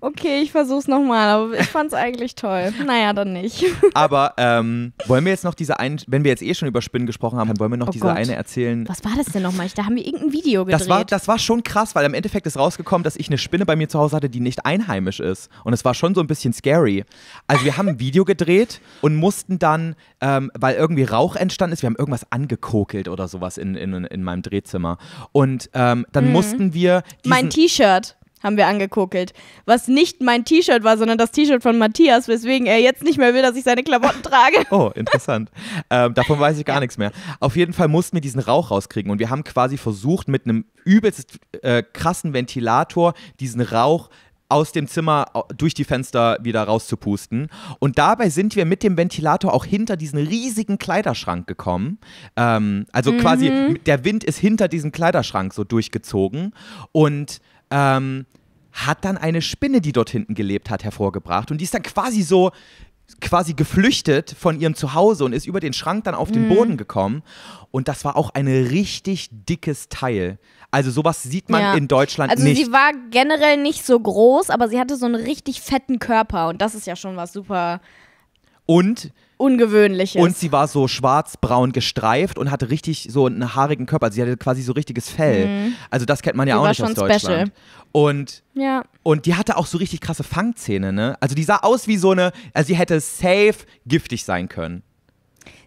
Okay, ich versuch's nochmal, aber ich fand's eigentlich toll. Naja, dann nicht. Aber ähm, wollen wir jetzt noch diese eine, wenn wir jetzt eh schon über Spinnen gesprochen haben, dann wollen wir noch oh diese Gott. eine erzählen? Was war das denn nochmal? Da haben wir irgendein Video gedreht. Das war, das war schon krass, weil im Endeffekt ist rausgekommen, dass ich eine Spinne bei mir zu Hause hatte, die nicht einheimisch ist. Und es war schon so ein bisschen scary. Also wir haben ein Video gedreht und mussten dann, ähm, weil irgendwie Rauch entstanden ist, wir haben irgendwas angekokelt oder sowas in, in, in meinem Drehzimmer. Und ähm, dann mhm. mussten wir. Mein T-Shirt haben wir angekokelt. Was nicht mein T-Shirt war, sondern das T-Shirt von Matthias, weswegen er jetzt nicht mehr will, dass ich seine Klamotten trage. Oh, interessant. ähm, davon weiß ich gar ja. nichts mehr. Auf jeden Fall mussten wir diesen Rauch rauskriegen und wir haben quasi versucht, mit einem übelst äh, krassen Ventilator diesen Rauch aus dem Zimmer durch die Fenster wieder rauszupusten. Und dabei sind wir mit dem Ventilator auch hinter diesen riesigen Kleiderschrank gekommen. Ähm, also mhm. quasi der Wind ist hinter diesem Kleiderschrank so durchgezogen. Und ähm, hat dann eine Spinne, die dort hinten gelebt hat, hervorgebracht. Und die ist dann quasi so quasi geflüchtet von ihrem Zuhause und ist über den Schrank dann auf mhm. den Boden gekommen. Und das war auch ein richtig dickes Teil. Also sowas sieht man ja. in Deutschland also nicht. Also sie war generell nicht so groß, aber sie hatte so einen richtig fetten Körper und das ist ja schon was super. Und Ungewöhnliches. Und sie war so schwarz-braun gestreift und hatte richtig so einen haarigen Körper. Also sie hatte quasi so richtiges Fell. Mhm. Also das kennt man ja die auch nicht aus Deutschland. Special. Und, ja. und die hatte auch so richtig krasse Fangzähne, ne? Also die sah aus wie so eine, also sie hätte safe giftig sein können.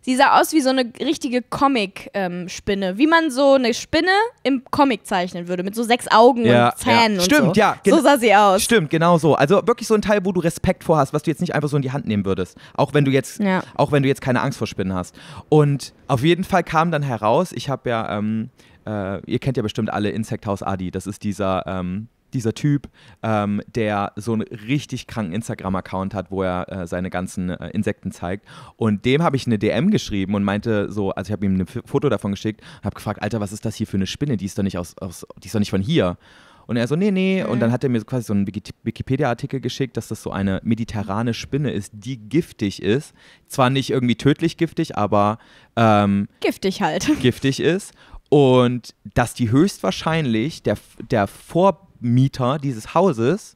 Sie sah aus wie so eine richtige Comic-Spinne. Ähm, wie man so eine Spinne im Comic zeichnen würde, mit so sechs Augen ja, und Zähnen ja. Stimmt, und so. ja. So sah sie aus. Stimmt, genau so. Also wirklich so ein Teil, wo du Respekt vor hast, was du jetzt nicht einfach so in die Hand nehmen würdest. Auch wenn du jetzt, ja. auch wenn du jetzt keine Angst vor Spinnen hast. Und auf jeden Fall kam dann heraus, ich habe ja, ähm, äh, ihr kennt ja bestimmt alle Insect House Adi, das ist dieser. Ähm, dieser Typ, ähm, der so einen richtig kranken Instagram-Account hat, wo er äh, seine ganzen äh, Insekten zeigt. Und dem habe ich eine DM geschrieben und meinte so, also ich habe ihm ein Foto davon geschickt, und habe gefragt, Alter, was ist das hier für eine Spinne? Die ist doch nicht aus, aus die ist doch nicht von hier. Und er so, nee, nee. Mhm. Und dann hat er mir quasi so einen Wikipedia-Artikel geschickt, dass das so eine mediterrane Spinne ist, die giftig ist. Zwar nicht irgendwie tödlich giftig, aber ähm, giftig halt. Giftig ist. Und dass die höchstwahrscheinlich der, der Vor Mieter dieses Hauses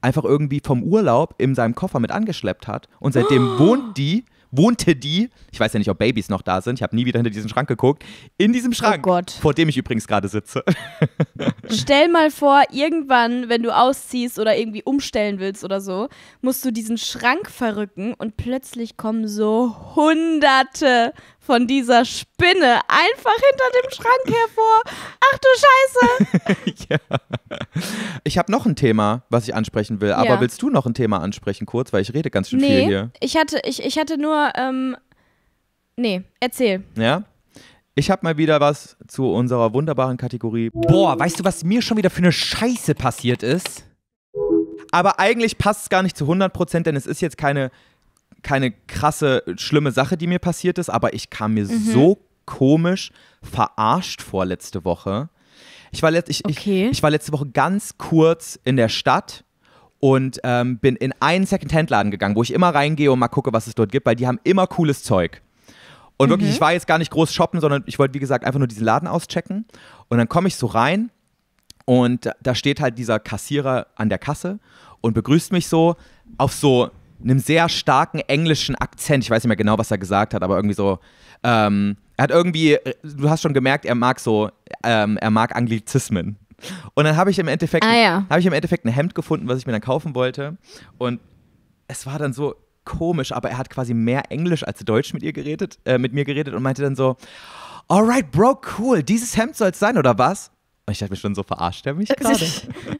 einfach irgendwie vom Urlaub in seinem Koffer mit angeschleppt hat. Und seitdem oh. wohnt die, wohnte die, ich weiß ja nicht, ob Babys noch da sind, ich habe nie wieder hinter diesen Schrank geguckt, in diesem oh Schrank, oh vor dem ich übrigens gerade sitze. Stell mal vor, irgendwann, wenn du ausziehst oder irgendwie umstellen willst oder so, musst du diesen Schrank verrücken und plötzlich kommen so hunderte von dieser Spinne einfach hinter dem Schrank hervor. Ach du Scheiße! ja. Ich habe noch ein Thema, was ich ansprechen will. Aber ja. willst du noch ein Thema ansprechen, kurz, weil ich rede ganz schön nee, viel hier. Ich hatte, ich, ich hatte nur. Ähm, nee, erzähl. Ja? Ich habe mal wieder was zu unserer wunderbaren Kategorie. Boah, weißt du, was mir schon wieder für eine Scheiße passiert ist? Aber eigentlich passt es gar nicht zu 100%, denn es ist jetzt keine keine krasse, schlimme Sache, die mir passiert ist, aber ich kam mir mhm. so komisch verarscht vor letzte Woche. Ich war, letzt, ich, okay. ich, ich war letzte Woche ganz kurz in der Stadt und ähm, bin in einen Secondhand-Laden gegangen, wo ich immer reingehe und mal gucke, was es dort gibt, weil die haben immer cooles Zeug. Und mhm. wirklich, ich war jetzt gar nicht groß shoppen, sondern ich wollte, wie gesagt, einfach nur diesen Laden auschecken. Und dann komme ich so rein und da steht halt dieser Kassierer an der Kasse und begrüßt mich so auf so einem sehr starken englischen Akzent. Ich weiß nicht mehr genau, was er gesagt hat, aber irgendwie so. Ähm, er hat irgendwie, du hast schon gemerkt, er mag so, ähm, er mag Anglizismen. Und dann habe ich im Endeffekt, ah, ja. habe ich im Endeffekt ein Hemd gefunden, was ich mir dann kaufen wollte. Und es war dann so komisch, aber er hat quasi mehr Englisch als Deutsch mit ihr geredet, äh, mit mir geredet und meinte dann so, alright, bro, cool, dieses Hemd soll es sein oder was? Und ich dachte mir schon so, verarscht er mich äh, gerade?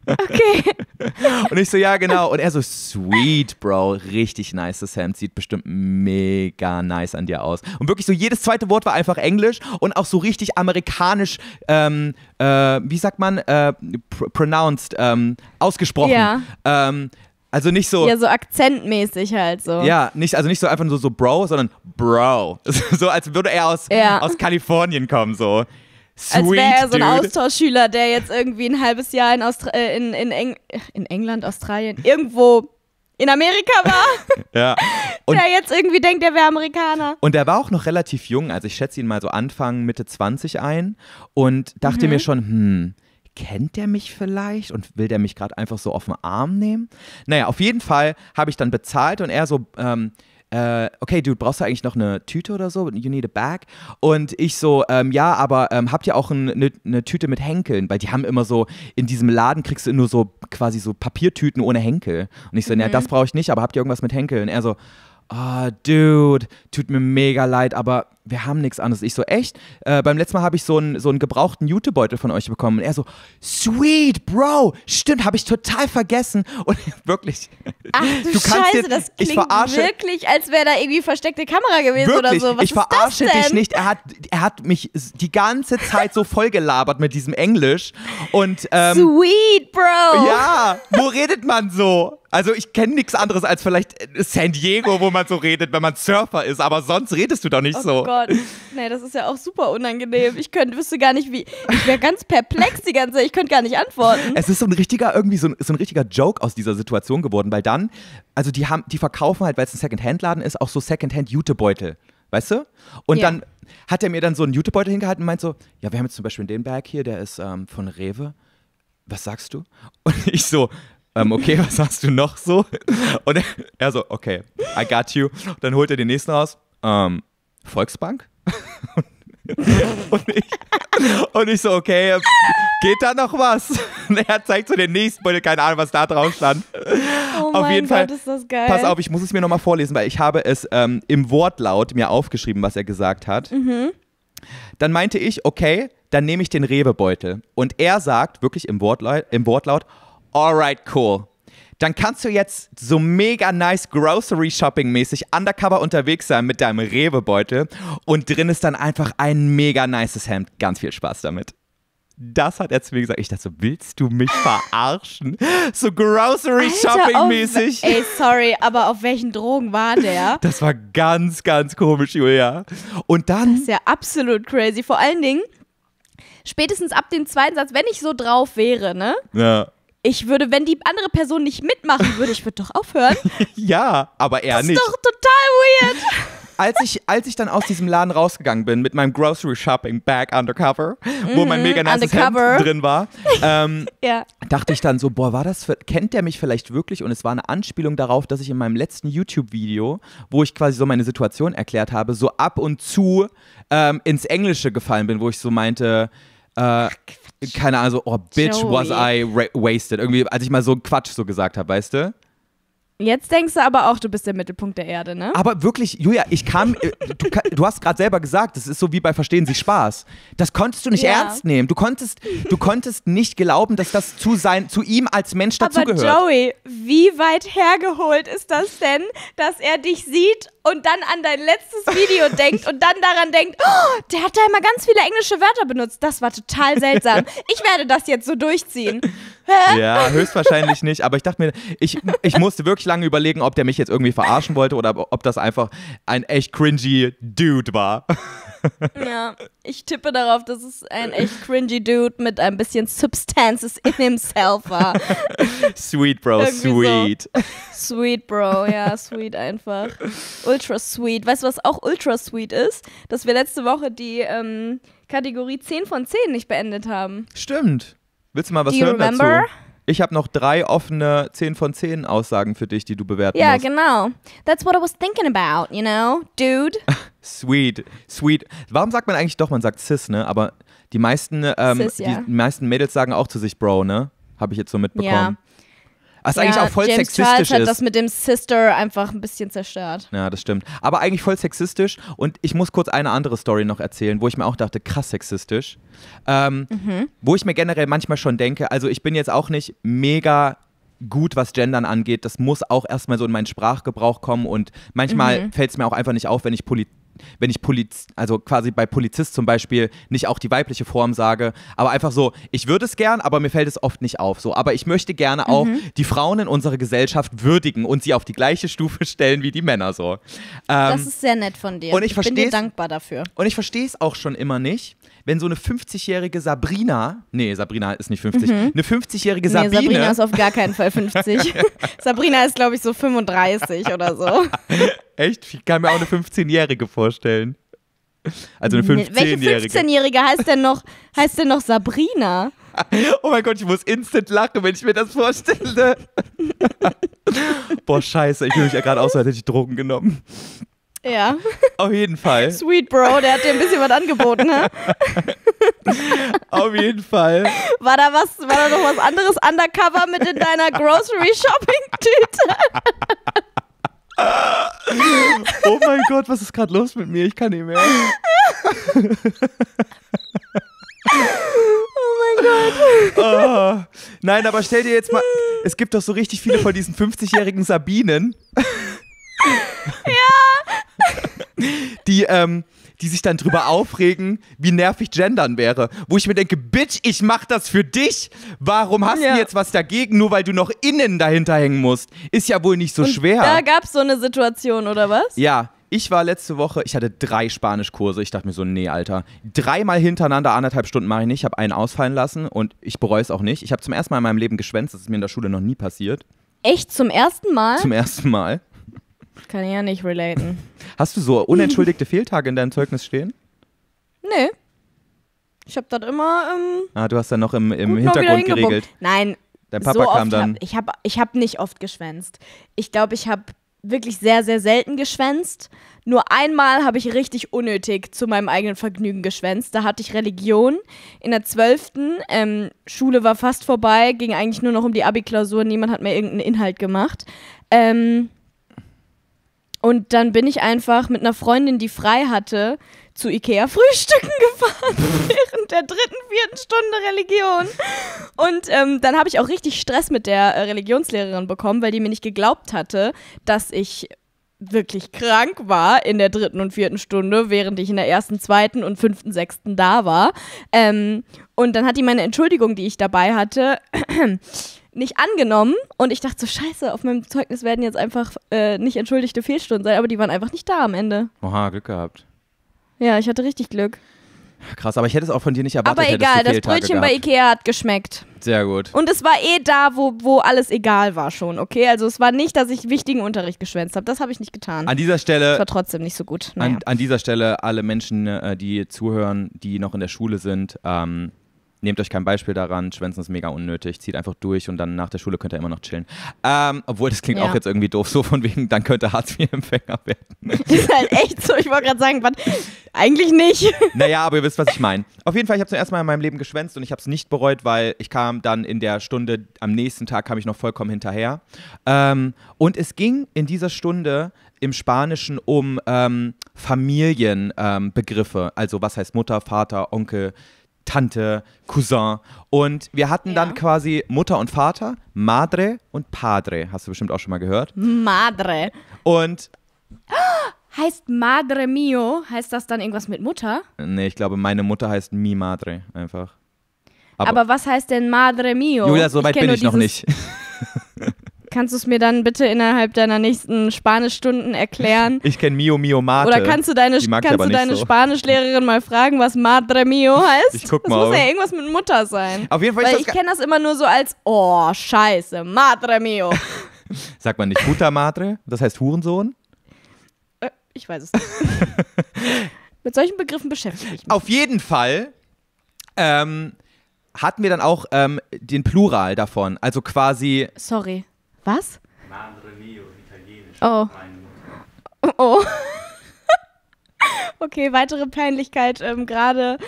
okay. und ich so, ja, genau. Und er so, sweet, Bro, richtig nice. Das Hemd, sieht bestimmt mega nice an dir aus. Und wirklich so, jedes zweite Wort war einfach Englisch und auch so richtig amerikanisch, ähm, äh, wie sagt man, äh, pr pronounced, ähm, ausgesprochen. Ja. Ähm, also nicht so. Ja, so akzentmäßig halt so. Ja, nicht, also nicht so einfach nur so, so Bro, sondern Bro. so als würde er aus, ja. aus Kalifornien kommen, so. Sweet, als wäre er so ein dude. Austauschschüler, der jetzt irgendwie ein halbes Jahr in, Austra äh, in, in, Eng in England, Australien, irgendwo in Amerika war. ja. Und der jetzt irgendwie denkt, er wäre Amerikaner. Und er war auch noch relativ jung, also ich schätze ihn mal so Anfang, Mitte 20 ein und dachte mhm. mir schon, hm, kennt der mich vielleicht und will der mich gerade einfach so auf den Arm nehmen? Naja, auf jeden Fall habe ich dann bezahlt und er so, ähm, äh, okay, Dude, brauchst du eigentlich noch eine Tüte oder so? You need a bag? Und ich so, ähm, ja, aber ähm, habt ihr auch eine, eine Tüte mit Henkeln? Weil die haben immer so, in diesem Laden kriegst du nur so quasi so Papiertüten ohne Henkel. Und ich so, mhm. ja, das brauche ich nicht, aber habt ihr irgendwas mit Henkeln? Und er so, oh, Dude, tut mir mega leid, aber wir haben nichts anderes. Ich so, echt? Äh, beim letzten Mal habe ich so einen, so gebrauchten Jutebeutel von euch bekommen. Und er so, sweet, Bro, stimmt, habe ich total vergessen. Und wirklich, Ach, du, du Scheiße, jetzt, das klingt ich verarsche, wirklich, als wäre da irgendwie versteckte Kamera gewesen wirklich, oder so. Was ich verarsche dich nicht. Er hat, er hat mich die ganze Zeit so vollgelabert mit diesem Englisch. Und, ähm, sweet, Bro. Ja, wo redet man so? Also ich kenne nichts anderes als vielleicht San Diego, wo man so redet, wenn man Surfer ist, aber sonst redest du doch nicht oh so. Gott. Gott. Nee, das ist ja auch super unangenehm. Ich könnte, wüsste gar nicht, wie. Ich wäre ganz perplex die ganze Zeit. Ich könnte gar nicht antworten. Es ist so ein richtiger, irgendwie so ein, so ein richtiger Joke aus dieser Situation geworden, weil dann, also die haben, die verkaufen halt, weil es ein Secondhand-Laden ist, auch so Secondhand-Jutebeutel. Weißt du? Und ja. dann hat er mir dann so einen Jutebeutel hingehalten und meint so: Ja, wir haben jetzt zum Beispiel den Berg hier, der ist ähm, von Rewe. Was sagst du? Und ich so, ähm, okay, was hast du noch so? Und er, er so, okay, I got you. Und dann holt er den nächsten raus. Ähm, Volksbank? und, ich, und ich so, okay, geht da noch was? Und er zeigt so den nächsten Beutel, keine Ahnung, was da drauf stand. Oh auf jeden Fall. ist das geil. Pass auf, ich muss es mir nochmal vorlesen, weil ich habe es ähm, im Wortlaut mir aufgeschrieben, was er gesagt hat. Mhm. Dann meinte ich, okay, dann nehme ich den Rewebeutel. Und er sagt wirklich im Wortlaut, im Wortlaut, alright, cool dann kannst du jetzt so mega nice Grocery Shopping mäßig undercover unterwegs sein mit deinem Rewebeutel und drin ist dann einfach ein mega nices Hemd. Ganz viel Spaß damit. Das hat er zu mir gesagt. Ich dachte so, willst du mich verarschen? So Grocery Shopping mäßig. Auf, ey, sorry, aber auf welchen Drogen war der? Das war ganz, ganz komisch, Julia. Und dann. Das ist ja absolut crazy. Vor allen Dingen, spätestens ab dem zweiten Satz, wenn ich so drauf wäre, ne? Ja ich würde, wenn die andere Person nicht mitmachen würde, ich würde doch aufhören. ja, aber er nicht. Das ist doch total weird. Als ich, als ich dann aus diesem Laden rausgegangen bin mit meinem Grocery Shopping Bag Undercover, mhm, wo mein mhm, mega nice Hemd drin war, ähm, ja. dachte ich dann so, boah, war das, für, kennt der mich vielleicht wirklich? Und es war eine Anspielung darauf, dass ich in meinem letzten YouTube-Video, wo ich quasi so meine Situation erklärt habe, so ab und zu ähm, ins Englische gefallen bin, wo ich so meinte, äh, keine Ahnung, so, oh, bitch, Joey. was I wasted. Irgendwie, als ich mal so Quatsch so gesagt habe, weißt du? Jetzt denkst du aber auch, du bist der Mittelpunkt der Erde, ne? Aber wirklich, Julia, ich kam, äh, du, du hast gerade selber gesagt, das ist so wie bei Verstehen Sie Spaß. Das konntest du nicht ja. ernst nehmen. Du konntest, du konntest nicht glauben, dass das zu, sein, zu ihm als Mensch dazugehört. Aber Joey, wie weit hergeholt ist das denn, dass er dich sieht und dann an dein letztes Video denkt und dann daran denkt, oh, der hat da immer ganz viele englische Wörter benutzt. Das war total seltsam. Ich werde das jetzt so durchziehen ja, höchstwahrscheinlich nicht. Aber ich dachte mir, ich, ich musste wirklich lange überlegen, ob der mich jetzt irgendwie verarschen wollte oder ob das einfach ein echt cringy Dude war. Ja, ich tippe darauf, dass es ein echt cringy Dude mit ein bisschen Substances in himself war. Sweet, Bro, sweet. So. Sweet, Bro, ja, sweet einfach. Ultra sweet. Weißt du, was auch ultra sweet ist? Dass wir letzte Woche die ähm, Kategorie 10 von 10 nicht beendet haben. Stimmt. Willst du mal was Do hören dazu? Ich habe noch drei offene 10 von 10 Aussagen für dich, die du bewerten yeah, musst. Ja, genau. That's what I was thinking about, you know, dude. sweet, sweet. Warum sagt man eigentlich doch, man sagt cis, ne? Aber die meisten, ähm, Sis, yeah. die meisten Mädels sagen auch zu sich Bro, ne? Habe ich jetzt so mitbekommen. Ja. Yeah. Das ist ja, eigentlich auch voll James sexistisch. Charles hat das mit dem Sister einfach ein bisschen zerstört. Ja, das stimmt. Aber eigentlich voll sexistisch. Und ich muss kurz eine andere Story noch erzählen, wo ich mir auch dachte, krass sexistisch. Ähm, mhm. Wo ich mir generell manchmal schon denke, also ich bin jetzt auch nicht mega gut, was Gendern angeht. Das muss auch erstmal so in meinen Sprachgebrauch kommen und manchmal mhm. fällt es mir auch einfach nicht auf, wenn ich Politik wenn ich Poliz also quasi bei Polizist zum Beispiel nicht auch die weibliche Form sage, aber einfach so, ich würde es gern, aber mir fällt es oft nicht auf. So, aber ich möchte gerne mhm. auch mhm. die Frauen in unserer Gesellschaft würdigen und sie auf die gleiche Stufe stellen wie die Männer. So. Ähm, das ist sehr nett von dir. Und ich, ich bin dir dankbar dafür. Und ich verstehe es auch schon immer nicht, wenn so eine 50-jährige Sabrina, nee, Sabrina ist nicht 50, mhm. eine 50-jährige Sabine. Nee, Sabrina ist auf gar keinen Fall 50. Sabrina ist, glaube ich, so 35 oder so. Echt? Ich kann mir auch eine 15-jährige vorstellen. Also eine 15-jährige. Welche 15-jährige heißt denn noch, heißt denn noch Sabrina? Oh mein Gott, ich muss instant lachen, wenn ich mir das vorstelle. Boah, scheiße, ich fühle mich ja gerade aus, als hätte ich Drogen genommen. Ja. Auf jeden Fall. Sweet Bro, der hat dir ein bisschen was angeboten, ne? Auf jeden Fall. War da was, war da noch was anderes undercover mit in deiner Grocery Shopping Tüte? oh mein Gott, was ist gerade los mit mir? Ich kann nicht mehr. oh mein Gott. Oh. Nein, aber stell dir jetzt mal, es gibt doch so richtig viele von diesen 50-jährigen Sabinen. ja. die, ähm, die sich dann drüber aufregen, wie nervig Gendern wäre. Wo ich mir denke, Bitch, ich mach das für dich. Warum hast ja. du jetzt was dagegen, nur weil du noch innen dahinter hängen musst? Ist ja wohl nicht so Und schwer. Da gab's so eine Situation, oder was? Ja. Ich war letzte Woche, ich hatte drei Spanischkurse. Ich dachte mir so, nee, Alter. Dreimal hintereinander, anderthalb Stunden mache ich nicht. Ich habe einen ausfallen lassen und ich bereue es auch nicht. Ich habe zum ersten Mal in meinem Leben geschwänzt. Das ist mir in der Schule noch nie passiert. Echt? Zum ersten Mal? Zum ersten Mal. Kann ich ja nicht relaten. Hast du so unentschuldigte Fehltage in deinem Zeugnis stehen? Nee. Ich habe das immer. Ähm, ah, du hast dann noch im, im Hintergrund geregelt. Nein. Dein Papa so kam dann. Hab, ich habe ich hab nicht oft geschwänzt. Ich glaube, ich habe wirklich sehr, sehr selten geschwänzt. Nur einmal habe ich richtig unnötig zu meinem eigenen Vergnügen geschwänzt. Da hatte ich Religion in der 12. Ähm, Schule war fast vorbei, ging eigentlich nur noch um die Abi-Klausur. Niemand hat mir irgendeinen Inhalt gemacht. Ähm, und dann bin ich einfach mit einer Freundin, die frei hatte, zu Ikea frühstücken gefahren während der dritten, vierten Stunde Religion. Und ähm, dann habe ich auch richtig Stress mit der äh, Religionslehrerin bekommen, weil die mir nicht geglaubt hatte, dass ich wirklich krank war in der dritten und vierten Stunde, während ich in der ersten, zweiten und fünften, sechsten da war. Ähm, und dann hat die meine Entschuldigung, die ich dabei hatte, nicht angenommen und ich dachte so, scheiße, auf meinem Zeugnis werden jetzt einfach äh, nicht entschuldigte Fehlstunden sein, aber die waren einfach nicht da am Ende. Oha, Glück gehabt. Ja, ich hatte richtig Glück. Krass, aber ich hätte es auch von dir nicht erwartet. Aber egal, das Brötchen gehabt. bei Ikea hat geschmeckt. Sehr gut. Und es war eh da, wo, wo alles egal war schon, okay? Also es war nicht, dass ich wichtigen Unterricht geschwänzt habe. Das habe ich nicht getan. An dieser Stelle. Das war trotzdem nicht so gut. Naja. An, an, dieser Stelle alle Menschen, äh, die zuhören, die noch in der Schule sind, ähm, nehmt euch kein Beispiel daran, Schwänzen ist mega unnötig, zieht einfach durch und dann nach der Schule könnt ihr immer noch chillen. Ähm, obwohl, das klingt ja. auch jetzt irgendwie doof, so von wegen, dann könnte Hartz-IV-Empfänger werden. Das ist halt echt so, ich wollte gerade sagen, was, eigentlich nicht. Naja, aber ihr wisst, was ich meine. Auf jeden Fall, ich habe zum ersten Mal in meinem Leben geschwänzt und ich habe es nicht bereut, weil ich kam dann in der Stunde, am nächsten Tag kam ich noch vollkommen hinterher. Ähm, und es ging in dieser Stunde im Spanischen um ähm, Familienbegriffe, also was heißt Mutter, Vater, Onkel, Tante, Cousin. Und wir hatten ja. dann quasi Mutter und Vater, Madre und Padre. Hast du bestimmt auch schon mal gehört. Madre. Und. Heißt Madre Mio, heißt das dann irgendwas mit Mutter? Nee, ich glaube, meine Mutter heißt Mi Madre einfach. Aber, Aber was heißt denn Madre Mio? Julia, so weit bin ich noch nicht. Kannst du es mir dann bitte innerhalb deiner nächsten Spanischstunden erklären? Ich kenne Mio Mio Mate. Oder kannst du deine, kannst du deine so. Spanischlehrerin mal fragen, was Madre Mio heißt? Ich guck mal. Das muss ja irgendwas mit Mutter sein. Auf jeden Fall Weil ich kenne das immer nur so als, oh, scheiße, Madre Mio. Sagt man nicht Mutter Madre? Das heißt Hurensohn? Äh, ich weiß es nicht. Mit solchen Begriffen beschäftige ich mich. Auf jeden Fall ähm, hatten wir dann auch ähm, den Plural davon. Also quasi. Sorry. Was? Madre mio, italienisch. Oh. Oh. okay, weitere Peinlichkeit ähm, gerade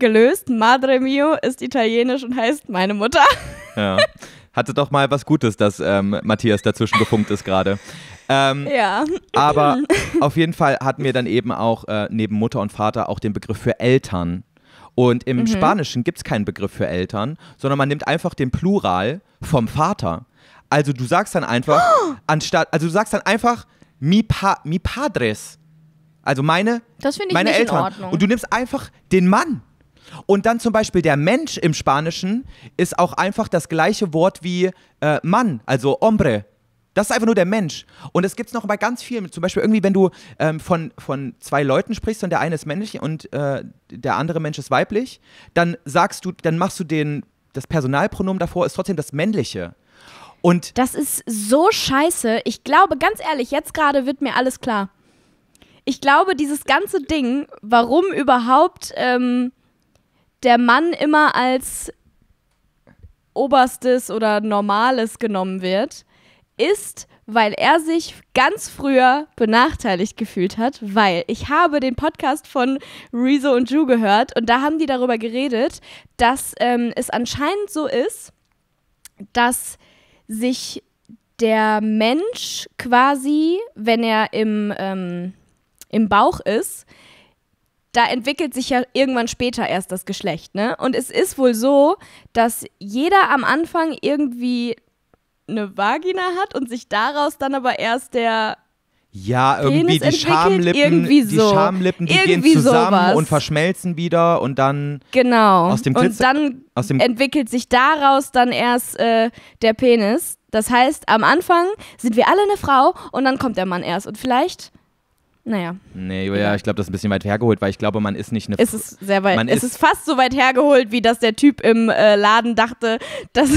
gelöst. Madre mio ist italienisch und heißt meine Mutter. ja. Hatte doch mal was Gutes, dass ähm, Matthias dazwischen gefunkt ist gerade. Ähm, ja. Aber auf jeden Fall hatten wir dann eben auch äh, neben Mutter und Vater auch den Begriff für Eltern. Und im mhm. Spanischen gibt es keinen Begriff für Eltern, sondern man nimmt einfach den Plural vom Vater. Also du sagst dann einfach, oh. anstatt, also du sagst dann einfach, mi, pa, mi padres. Also meine, das ich meine Eltern. Und du nimmst einfach den Mann. Und dann zum Beispiel der Mensch im Spanischen ist auch einfach das gleiche Wort wie äh, Mann, also hombre. Das ist einfach nur der Mensch. Und es gibt es noch bei ganz vielen. Zum Beispiel irgendwie, wenn du ähm, von, von zwei Leuten sprichst und der eine ist männlich und äh, der andere Mensch ist weiblich, dann sagst du, dann machst du den, das Personalpronomen davor ist trotzdem das männliche. Und das ist so scheiße. Ich glaube, ganz ehrlich, jetzt gerade wird mir alles klar. Ich glaube, dieses ganze Ding, warum überhaupt ähm, der Mann immer als Oberstes oder Normales genommen wird, ist, weil er sich ganz früher benachteiligt gefühlt hat, weil ich habe den Podcast von Rezo und Ju gehört und da haben die darüber geredet, dass ähm, es anscheinend so ist, dass sich der Mensch quasi, wenn er im, ähm, im Bauch ist, da entwickelt sich ja irgendwann später erst das Geschlecht, ne? Und es ist wohl so, dass jeder am Anfang irgendwie eine Vagina hat und sich daraus dann aber erst der ja, irgendwie Penis die Schamlippen, irgendwie so. die Schamlippen, die gehen zusammen sowas. und verschmelzen wieder und dann genau aus dem Klitz und dann aus dem entwickelt sich daraus dann erst äh, der Penis. Das heißt, am Anfang sind wir alle eine Frau und dann kommt der Mann erst und vielleicht naja. Nee, ja, ich glaube, das ist ein bisschen weit hergeholt, weil ich glaube, man ist nicht eine. Es ist sehr weit. Man es ist, ist fast so weit hergeholt, wie dass der Typ im äh, Laden dachte, dass.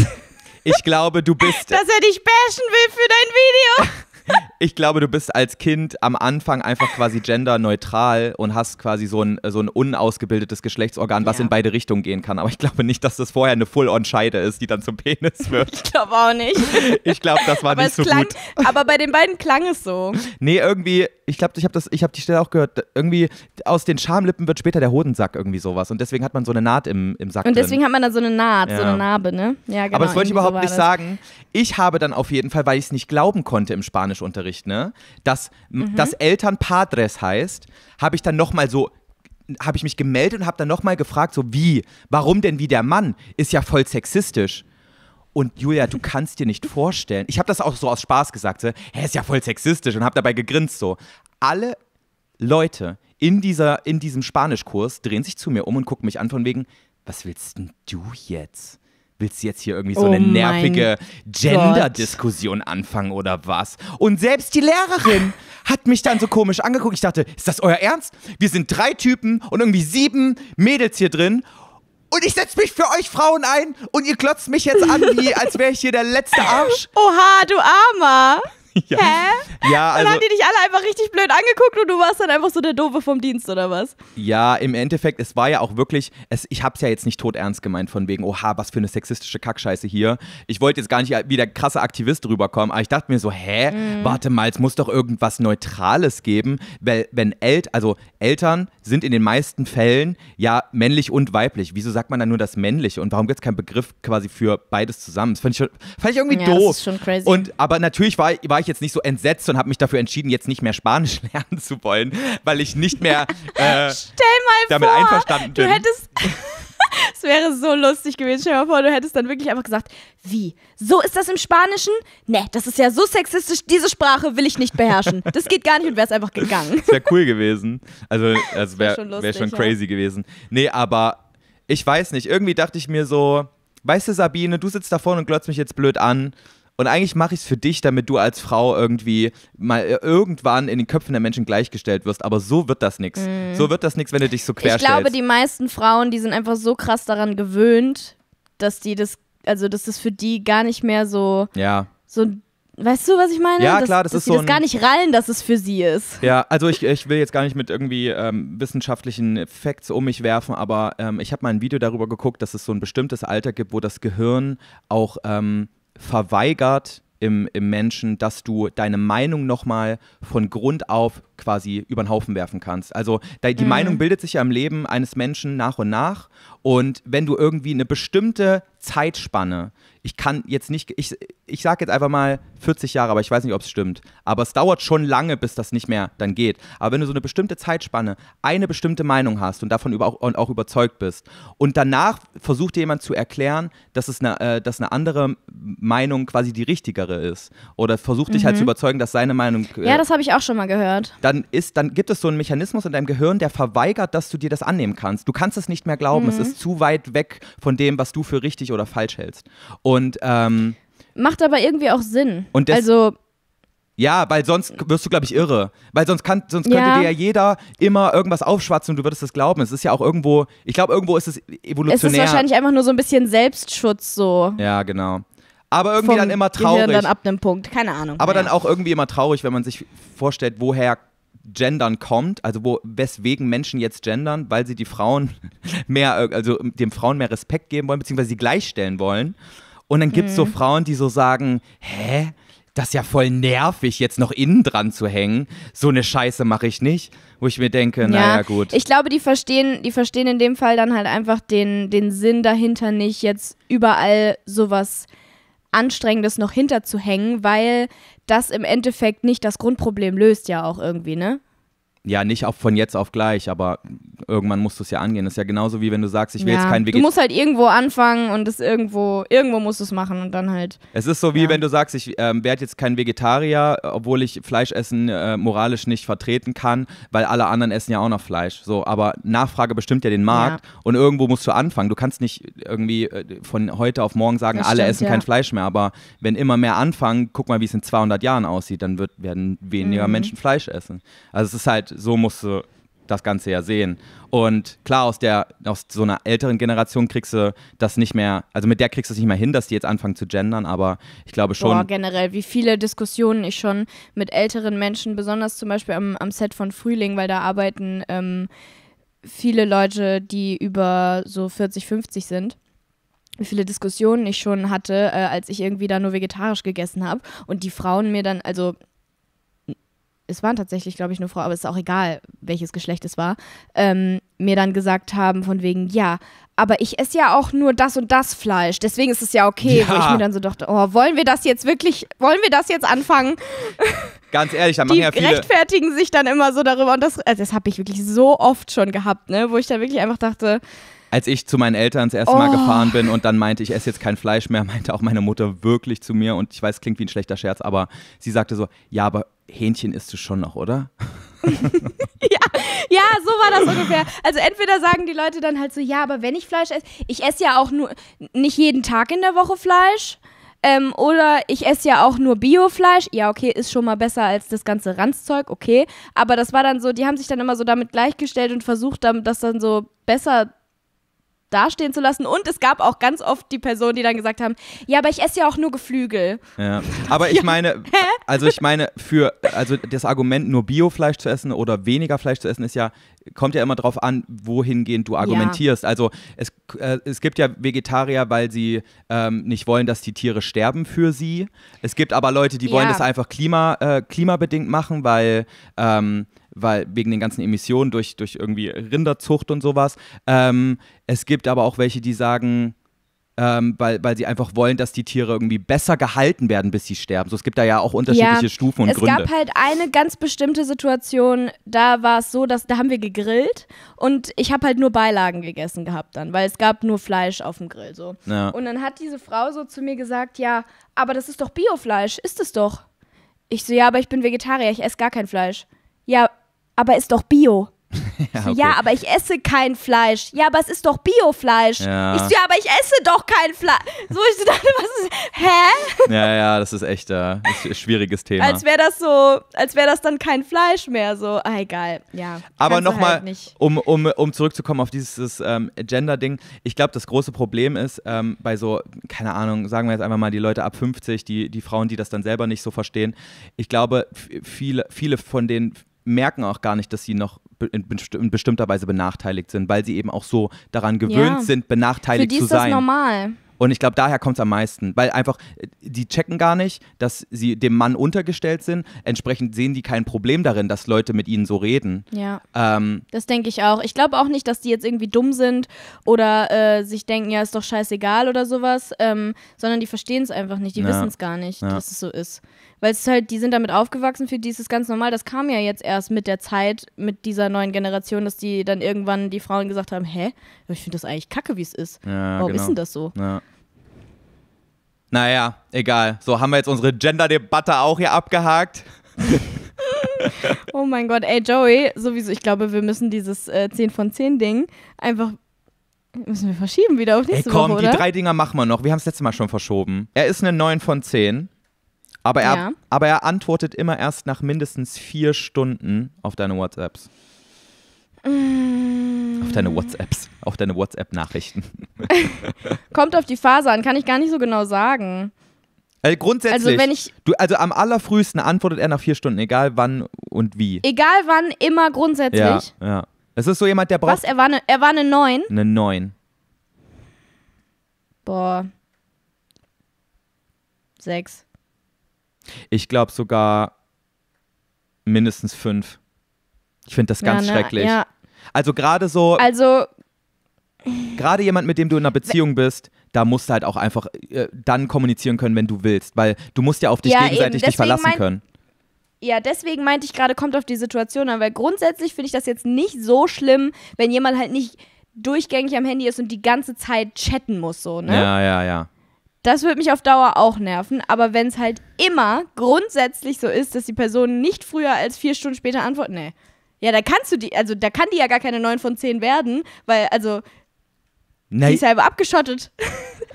Ich glaube, du bist. dass er dich bashen will für dein Video. ich glaube, du bist als Kind am Anfang einfach quasi genderneutral und hast quasi so ein, so ein unausgebildetes Geschlechtsorgan, was ja. in beide Richtungen gehen kann. Aber ich glaube nicht, dass das vorher eine Full-on-Scheide ist, die dann zum Penis wird. Ich glaube auch nicht. Ich glaube, das war aber nicht so klang, gut. Aber bei den beiden klang es so. Nee, irgendwie, ich glaube, ich habe hab die Stelle auch gehört, irgendwie aus den Schamlippen wird später der Hodensack irgendwie sowas. Und deswegen hat man so eine Naht im, im Sack. Und deswegen drin. hat man da so eine Naht, ja. so eine Narbe, ne? Ja, genau. Aber das wollte ich überhaupt so nicht sagen. Ich habe dann auf jeden Fall, weil ich es nicht glauben konnte im Spanischunterricht, mitgekriegt, ne? Dass, mhm. dass Eltern Padres heißt, habe ich dann nochmal so habe ich mich gemeldet und habe dann nochmal gefragt, so wie, warum denn wie der Mann? Ist ja voll sexistisch. Und Julia, du kannst dir nicht vorstellen, ich habe das auch so aus Spaß gesagt, so, hä, ist ja voll sexistisch und habe dabei gegrinst so. Alle Leute in, dieser, in diesem Spanischkurs drehen sich zu mir um und gucken mich an von wegen, was willst denn du jetzt? willst du jetzt hier irgendwie so oh eine nervige Gender-Diskussion anfangen oder was? Und selbst die Lehrerin hat mich dann so komisch angeguckt. Ich dachte, ist das euer Ernst? Wir sind drei Typen und irgendwie sieben Mädels hier drin. Und ich setze mich für euch Frauen ein und ihr glotzt mich jetzt an, wie als wäre ich hier der letzte Arsch. Oha, du Armer! ja. Hä? Ja, also, dann haben die dich alle einfach richtig blöd angeguckt und du warst dann einfach so der Dove vom Dienst oder was? Ja, im Endeffekt, es war ja auch wirklich, es, ich hab's ja jetzt nicht tot ernst gemeint von wegen, oha, was für eine sexistische Kackscheiße hier. Ich wollte jetzt gar nicht wie der krasse Aktivist rüberkommen, aber ich dachte mir so, hä, mhm. warte mal, es muss doch irgendwas Neutrales geben, weil wenn Eltern, also Eltern sind in den meisten Fällen ja männlich und weiblich. Wieso sagt man dann nur das männliche und warum gibt's keinen Begriff quasi für beides zusammen? Das fand ich, fand ich irgendwie ja, doof. Das ist schon crazy. Und, aber natürlich war, war ich ich jetzt nicht so entsetzt und habe mich dafür entschieden, jetzt nicht mehr Spanisch lernen zu wollen, weil ich nicht mehr äh, damit vor, einverstanden bin. Du hättest. Es wäre so lustig gewesen. Stell dir mal vor, du hättest dann wirklich einfach gesagt, wie? So ist das im Spanischen? Ne, das ist ja so sexistisch, diese Sprache will ich nicht beherrschen. Das geht gar nicht und wäre es einfach gegangen. Das wäre cool gewesen. Also, das also wäre wär schon, lustig, wär schon ja. crazy gewesen. Nee, aber ich weiß nicht. Irgendwie dachte ich mir so, weißt du, Sabine, du sitzt da vorne und glotzt mich jetzt blöd an. Und eigentlich mache ich es für dich, damit du als Frau irgendwie mal äh, irgendwann in den Köpfen der Menschen gleichgestellt wirst. Aber so wird das nichts. Mhm. So wird das nichts, wenn du dich so querstellst. Ich glaube, die meisten Frauen, die sind einfach so krass daran gewöhnt, dass die das, also dass das für die gar nicht mehr so, ja. so Weißt du, was ich meine? Ja, dass, klar, das dass ist sie so. Ein... das gar nicht rallen, dass es für sie ist. Ja, also ich, ich will jetzt gar nicht mit irgendwie ähm, wissenschaftlichen Facts um mich werfen, aber ähm, ich habe mal ein Video darüber geguckt, dass es so ein bestimmtes Alter gibt, wo das Gehirn auch ähm, verweigert im, im Menschen, dass du deine Meinung nochmal von Grund auf quasi über den Haufen werfen kannst. Also die mhm. Meinung bildet sich ja im Leben eines Menschen nach und nach. Und wenn du irgendwie eine bestimmte Zeitspanne, ich kann jetzt nicht, ich, ich sage jetzt einfach mal 40 Jahre, aber ich weiß nicht, ob es stimmt. Aber es dauert schon lange, bis das nicht mehr dann geht. Aber wenn du so eine bestimmte Zeitspanne, eine bestimmte Meinung hast und davon über, und auch überzeugt bist und danach versucht dir jemand zu erklären, dass es eine, äh, dass eine andere Meinung quasi die richtigere ist oder versucht mhm. dich halt zu mhm. überzeugen, dass seine Meinung. Äh, ja, das habe ich auch schon mal gehört dann ist, dann gibt es so einen Mechanismus in deinem Gehirn, der verweigert, dass du dir das annehmen kannst. Du kannst es nicht mehr glauben. Mhm. Es ist zu weit weg von dem, was du für richtig oder falsch hältst. Und ähm, macht aber irgendwie auch Sinn. Und also ja, weil sonst wirst du, glaube ich, irre. Weil sonst, kann, sonst ja. könnte dir ja jeder immer irgendwas aufschwatzen und du würdest es glauben. Es ist ja auch irgendwo, ich glaube, irgendwo ist es evolutionär. Es ist wahrscheinlich einfach nur so ein bisschen Selbstschutz so. Ja, genau. Aber irgendwie dann immer traurig. Gehirn dann ab einem Punkt, keine Ahnung. Aber ja. dann auch irgendwie immer traurig, wenn man sich vorstellt, woher Gendern kommt, also wo, weswegen Menschen jetzt gendern, weil sie die Frauen mehr, äh, also dem Frauen mehr Respekt geben wollen, beziehungsweise sie gleichstellen wollen. Und dann gibt es mhm. so Frauen, die so sagen, hä? Das ist ja voll nervig, jetzt noch innen dran zu hängen. So eine Scheiße mache ich nicht, wo ich mir denke, ja, naja, gut. Ich glaube, die verstehen, die verstehen in dem Fall dann halt einfach den, den Sinn dahinter nicht, jetzt überall sowas Anstrengendes noch hinterzuhängen, weil das im Endeffekt nicht das Grundproblem löst ja auch irgendwie, ne? ja, nicht auf, von jetzt auf gleich, aber irgendwann musst du es ja angehen. Das ist ja genauso wie wenn du sagst, ich will ja, jetzt kein Vegetarier. Du musst halt irgendwo anfangen und es irgendwo, irgendwo musst du es machen und dann halt. Es ist so wie ja. wenn du sagst, ich ähm, werde jetzt kein Vegetarier, obwohl ich Fleischessen äh, moralisch nicht vertreten kann, weil alle anderen essen ja auch noch Fleisch. So, aber Nachfrage bestimmt ja den Markt ja. und irgendwo musst du anfangen. Du kannst nicht irgendwie äh, von heute auf morgen sagen, das alle stimmt, essen kein Fleisch mehr, aber wenn immer mehr anfangen, guck mal, wie es in 200 Jahren aussieht, dann wird, werden weniger mhm. Menschen Fleisch essen. Also es ist halt so musst du das Ganze ja sehen. Und klar, aus, der, aus so einer älteren Generation kriegst du das nicht mehr, also mit der kriegst du es nicht mehr hin, dass die jetzt anfangen zu gendern, aber ich glaube schon. Boah, generell, wie viele Diskussionen ich schon mit älteren Menschen, besonders zum Beispiel am, am Set von Frühling, weil da arbeiten ähm, viele Leute, die über so 40, 50 sind wie viele Diskussionen ich schon hatte, äh, als ich irgendwie da nur vegetarisch gegessen habe und die Frauen mir dann, also es waren tatsächlich, glaube ich, nur Frauen, aber es ist auch egal, welches Geschlecht es war, ähm, mir dann gesagt haben von wegen, ja, aber ich esse ja auch nur das und das Fleisch, deswegen ist es ja okay. Ja. Wo ich mir dann so dachte, oh, wollen wir das jetzt wirklich, wollen wir das jetzt anfangen? Ganz ehrlich, da machen Die ja viele... rechtfertigen sich dann immer so darüber und das, also das habe ich wirklich so oft schon gehabt, ne, wo ich dann wirklich einfach dachte... Als ich zu meinen Eltern das erste oh. Mal gefahren bin und dann meinte, ich esse jetzt kein Fleisch mehr, meinte auch meine Mutter wirklich zu mir und ich weiß, klingt wie ein schlechter Scherz, aber sie sagte so, ja, aber Hähnchen isst du schon noch, oder? ja, ja, so war das ungefähr. Also entweder sagen die Leute dann halt so, ja, aber wenn ich Fleisch esse, ich esse ja auch nur nicht jeden Tag in der Woche Fleisch. Ähm, oder ich esse ja auch nur Biofleisch. Ja, okay, ist schon mal besser als das ganze Ranzzeug, okay. Aber das war dann so, die haben sich dann immer so damit gleichgestellt und versucht, das dann so besser zu dastehen zu lassen. Und es gab auch ganz oft die Personen, die dann gesagt haben, ja, aber ich esse ja auch nur Geflügel. Ja. Aber ich meine, also ich meine, für, also das Argument, nur Biofleisch zu essen oder weniger Fleisch zu essen, ist ja, kommt ja immer darauf an, wohingehend du argumentierst. Ja. Also es, äh, es gibt ja Vegetarier, weil sie ähm, nicht wollen, dass die Tiere sterben für sie. Es gibt aber Leute, die ja. wollen das einfach klima, äh, klimabedingt machen, weil ähm, weil wegen den ganzen Emissionen durch, durch irgendwie Rinderzucht und sowas. Ähm, es gibt aber auch welche, die sagen, ähm, weil, weil sie einfach wollen, dass die Tiere irgendwie besser gehalten werden, bis sie sterben. So, es gibt da ja auch unterschiedliche ja, Stufen und es Gründe. Es gab halt eine ganz bestimmte Situation, da war es so, dass da haben wir gegrillt und ich habe halt nur Beilagen gegessen gehabt dann, weil es gab nur Fleisch auf dem Grill so. Ja. Und dann hat diese Frau so zu mir gesagt, ja, aber das ist doch Biofleisch, ist es doch. Ich so, ja, aber ich bin Vegetarier, ich esse gar kein Fleisch. Ja, aber ist doch Bio. Ja, okay. ja, aber ich esse kein Fleisch. Ja, aber es ist doch Biofleisch. Ja. Ich so, ja, aber ich esse doch kein Fleisch. So, ich so dachte, was ist. Hä? Ja, ja, das ist echt äh, ein schwieriges Thema. Als wäre das so, als wäre das dann kein Fleisch mehr. So, ah, egal. Ja. Aber nochmal, halt um, um, um zurückzukommen auf dieses ähm, Gender-Ding. Ich glaube, das große Problem ist, ähm, bei so, keine Ahnung, sagen wir jetzt einfach mal die Leute ab 50, die, die Frauen, die das dann selber nicht so verstehen. Ich glaube, viele, viele von denen merken auch gar nicht, dass sie noch in, bestimmter Weise benachteiligt sind, weil sie eben auch so daran gewöhnt ja. sind, benachteiligt zu sein. Für die ist das normal. Und ich glaube, daher kommt es am meisten, weil einfach, äh, die checken gar nicht, dass sie dem Mann untergestellt sind. Entsprechend sehen die kein Problem darin, dass Leute mit ihnen so reden. Ja. Ähm, das denke ich auch. Ich glaube auch nicht, dass die jetzt irgendwie dumm sind oder äh, sich denken, ja, ist doch scheißegal oder sowas, ähm, sondern die verstehen es einfach nicht, die ja. wissen es gar nicht, ja. dass es so ist weil es halt, die sind damit aufgewachsen, für die ist es ganz normal. Das kam ja jetzt erst mit der Zeit, mit dieser neuen Generation, dass die dann irgendwann die Frauen gesagt haben, hä, ich finde das eigentlich kacke, wie es ist. Ja, Warum genau. ist denn das so? Ja. Naja, egal. So haben wir jetzt unsere Gender-Debatte auch hier abgehakt. oh mein Gott, ey Joey, sowieso, ich glaube, wir müssen dieses äh, 10 von 10 Ding einfach müssen wir verschieben wieder auf nächste ey, komm, Woche, oder? die drei Dinger machen wir noch. Wir haben es letztes Mal schon verschoben. Er ist eine 9 von 10. Aber er, ja. aber er antwortet immer erst nach mindestens vier Stunden auf deine WhatsApps. Mm. Auf deine WhatsApps, auf deine WhatsApp-Nachrichten. Kommt auf die Phase an, kann ich gar nicht so genau sagen. Also grundsätzlich, also, wenn ich, du, also am allerfrühesten antwortet er nach vier Stunden, egal wann und wie. Egal wann, immer grundsätzlich. Ja, ja. Es ist so jemand, der braucht. Was? Er war eine, er war eine 9? Eine 9. Boah. 6. Ich glaube sogar mindestens fünf. Ich finde das ganz ja, ne? schrecklich. Ja. Also gerade so. Also. Gerade jemand, mit dem du in einer Beziehung bist, da musst du halt auch einfach äh, dann kommunizieren können, wenn du willst, weil du musst ja auf dich ja, gegenseitig dich verlassen können. Ja, deswegen meinte ich gerade, kommt auf die Situation an, weil grundsätzlich finde ich das jetzt nicht so schlimm, wenn jemand halt nicht durchgängig am Handy ist und die ganze Zeit chatten muss, so, ne? Ja, ja, ja. Das würde mich auf Dauer auch nerven. Aber wenn es halt immer grundsätzlich so ist, dass die Person nicht früher als vier Stunden später antwortet, nee. Ja, da kannst du die, also da kann die ja gar keine 9 von 10 werden, weil, also, Nein. die ist halb abgeschottet.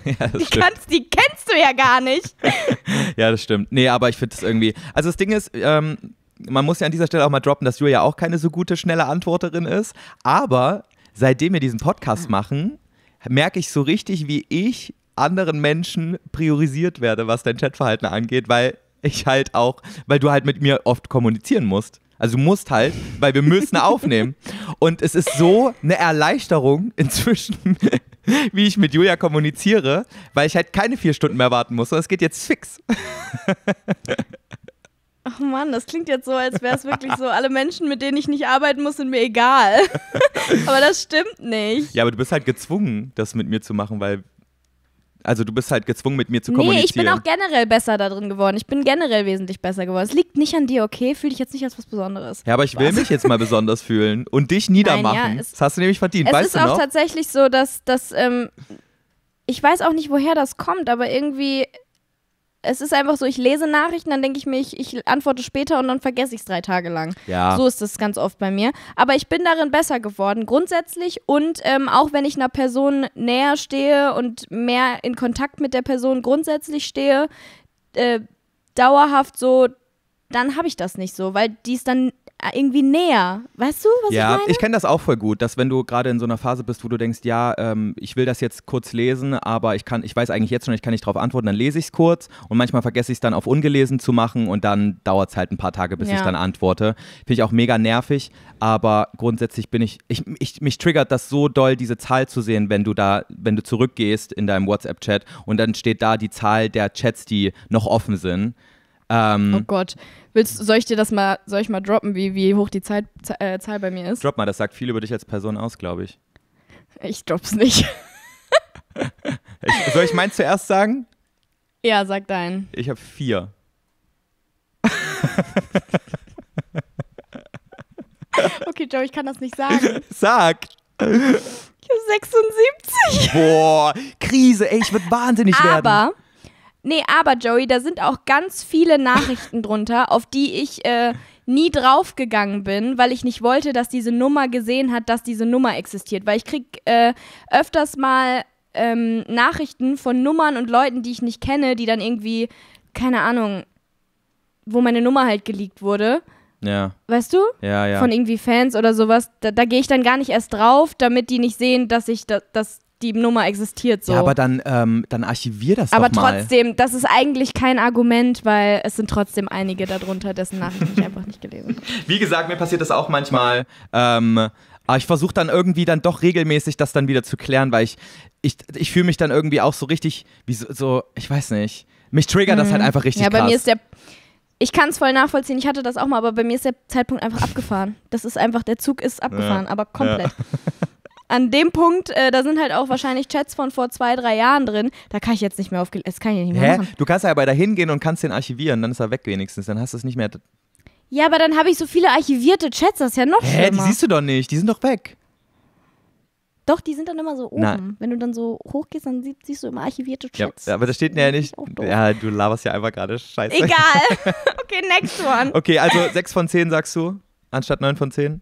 Ja, die, kannst, die, kennst du ja gar nicht. ja, das stimmt. Nee, aber ich finde das irgendwie. Also das Ding ist, ähm, man muss ja an dieser Stelle auch mal droppen, dass Julia auch keine so gute, schnelle Antworterin ist. Aber seitdem wir diesen Podcast ah. machen, merke ich so richtig, wie ich anderen Menschen priorisiert werde, was dein Chatverhalten angeht, weil ich halt auch, weil du halt mit mir oft kommunizieren musst. Also du musst halt, weil wir müssen aufnehmen. Und es ist so eine Erleichterung inzwischen, wie ich mit Julia kommuniziere, weil ich halt keine vier Stunden mehr warten muss, sondern es geht jetzt fix. Ach Mann, das klingt jetzt so, als wäre es wirklich so, alle Menschen, mit denen ich nicht arbeiten muss, sind mir egal. aber das stimmt nicht. Ja, aber du bist halt gezwungen, das mit mir zu machen, weil also du bist halt gezwungen, mit mir zu kommunizieren. Nee, ich bin auch generell besser da drin geworden. Ich bin generell wesentlich besser geworden. Es liegt nicht an dir, okay? Fühl dich jetzt nicht als was Besonderes. Ja, aber ich Spaß. will mich jetzt mal besonders fühlen und dich niedermachen. Nein, ja, es, das hast du nämlich verdient, es weißt ist du noch? auch tatsächlich so, dass, dass ähm, ich weiß auch nicht, woher das kommt, aber irgendwie es ist einfach so, ich lese Nachrichten, dann denke ich mir, ich, ich antworte später und dann vergesse ich es drei Tage lang. Ja. So ist das ganz oft bei mir. Aber ich bin darin besser geworden, grundsätzlich. Und ähm, auch wenn ich einer Person näher stehe und mehr in Kontakt mit der Person grundsätzlich stehe, äh, dauerhaft so dann habe ich das nicht so, weil die ist dann äh, irgendwie näher. Weißt du, was ja, ich meine? Ja, ich kenne das auch voll gut, dass wenn du gerade in so einer Phase bist, wo du denkst, ja, ähm, ich will das jetzt kurz lesen, aber ich kann, ich weiß eigentlich jetzt schon, ich kann nicht darauf antworten, dann lese ich es kurz und manchmal vergesse ich es dann auf ungelesen zu machen und dann dauert es halt ein paar Tage, bis ja. ich dann antworte. Finde ich auch mega nervig, aber grundsätzlich bin ich, ich, ich, mich triggert das so doll, diese Zahl zu sehen, wenn du da, wenn du zurückgehst in deinem WhatsApp-Chat und dann steht da die Zahl der Chats, die noch offen sind. Ähm, oh Gott. Willst, soll ich dir das mal, soll ich mal droppen, wie, wie hoch die Zeit, äh, Zahl bei mir ist? Drop mal, das sagt viel über dich als Person aus, glaube ich. Ich drop's nicht. ich, soll ich meinen zuerst sagen? Ja, sag deinen. Ich habe vier. okay, Joe, ich kann das nicht sagen. Sag! Ich habe 76. Boah, Krise, ey, ich würde wahnsinnig Aber werden. Aber Nee, aber Joey, da sind auch ganz viele Nachrichten drunter, auf die ich äh, nie draufgegangen bin, weil ich nicht wollte, dass diese Nummer gesehen hat, dass diese Nummer existiert. Weil ich krieg äh, öfters mal ähm, Nachrichten von Nummern und Leuten, die ich nicht kenne, die dann irgendwie, keine Ahnung, wo meine Nummer halt geleakt wurde. Ja. Weißt du? Ja, ja. Von irgendwie Fans oder sowas. Da, da gehe ich dann gar nicht erst drauf, damit die nicht sehen, dass ich da, dass die Nummer existiert so. Ja, aber dann, ähm, dann archivier das aber doch mal. Aber trotzdem, das ist eigentlich kein Argument, weil es sind trotzdem einige darunter, dessen Nachrichten ich einfach nicht gelesen habe. Wie gesagt, mir passiert das auch manchmal. Ähm, aber ah, ich versuche dann irgendwie dann doch regelmäßig das dann wieder zu klären, weil ich, ich, ich fühle mich dann irgendwie auch so richtig, wie so, so ich weiß nicht. Mich triggert mhm. das halt mhm. einfach richtig. Ja, bei krass. mir ist der. Ich kann es voll nachvollziehen, ich hatte das auch mal, aber bei mir ist der Zeitpunkt einfach abgefahren. Das ist einfach, der Zug ist abgefahren, ja. aber komplett. Ja. an dem Punkt, äh, da sind halt auch wahrscheinlich Chats von vor zwei, drei Jahren drin. Da kann ich jetzt nicht mehr auf, das kann ich nicht mehr Hä? machen. Du kannst ja aber da hingehen und kannst den archivieren, dann ist er weg wenigstens, dann hast du es nicht mehr. Ja, aber dann habe ich so viele archivierte Chats, das ist ja noch Hä, schlimmer. die siehst du doch nicht, die sind doch weg. Doch, die sind dann immer so oben. Nein. Wenn du dann so hochgehst, dann sie siehst du immer archivierte Chats. Ja, aber da steht ja nicht. Ja, du laberst ja einfach gerade Scheiße. Egal. okay, next one. Okay, also 6 von 10 sagst du, anstatt 9 von 10?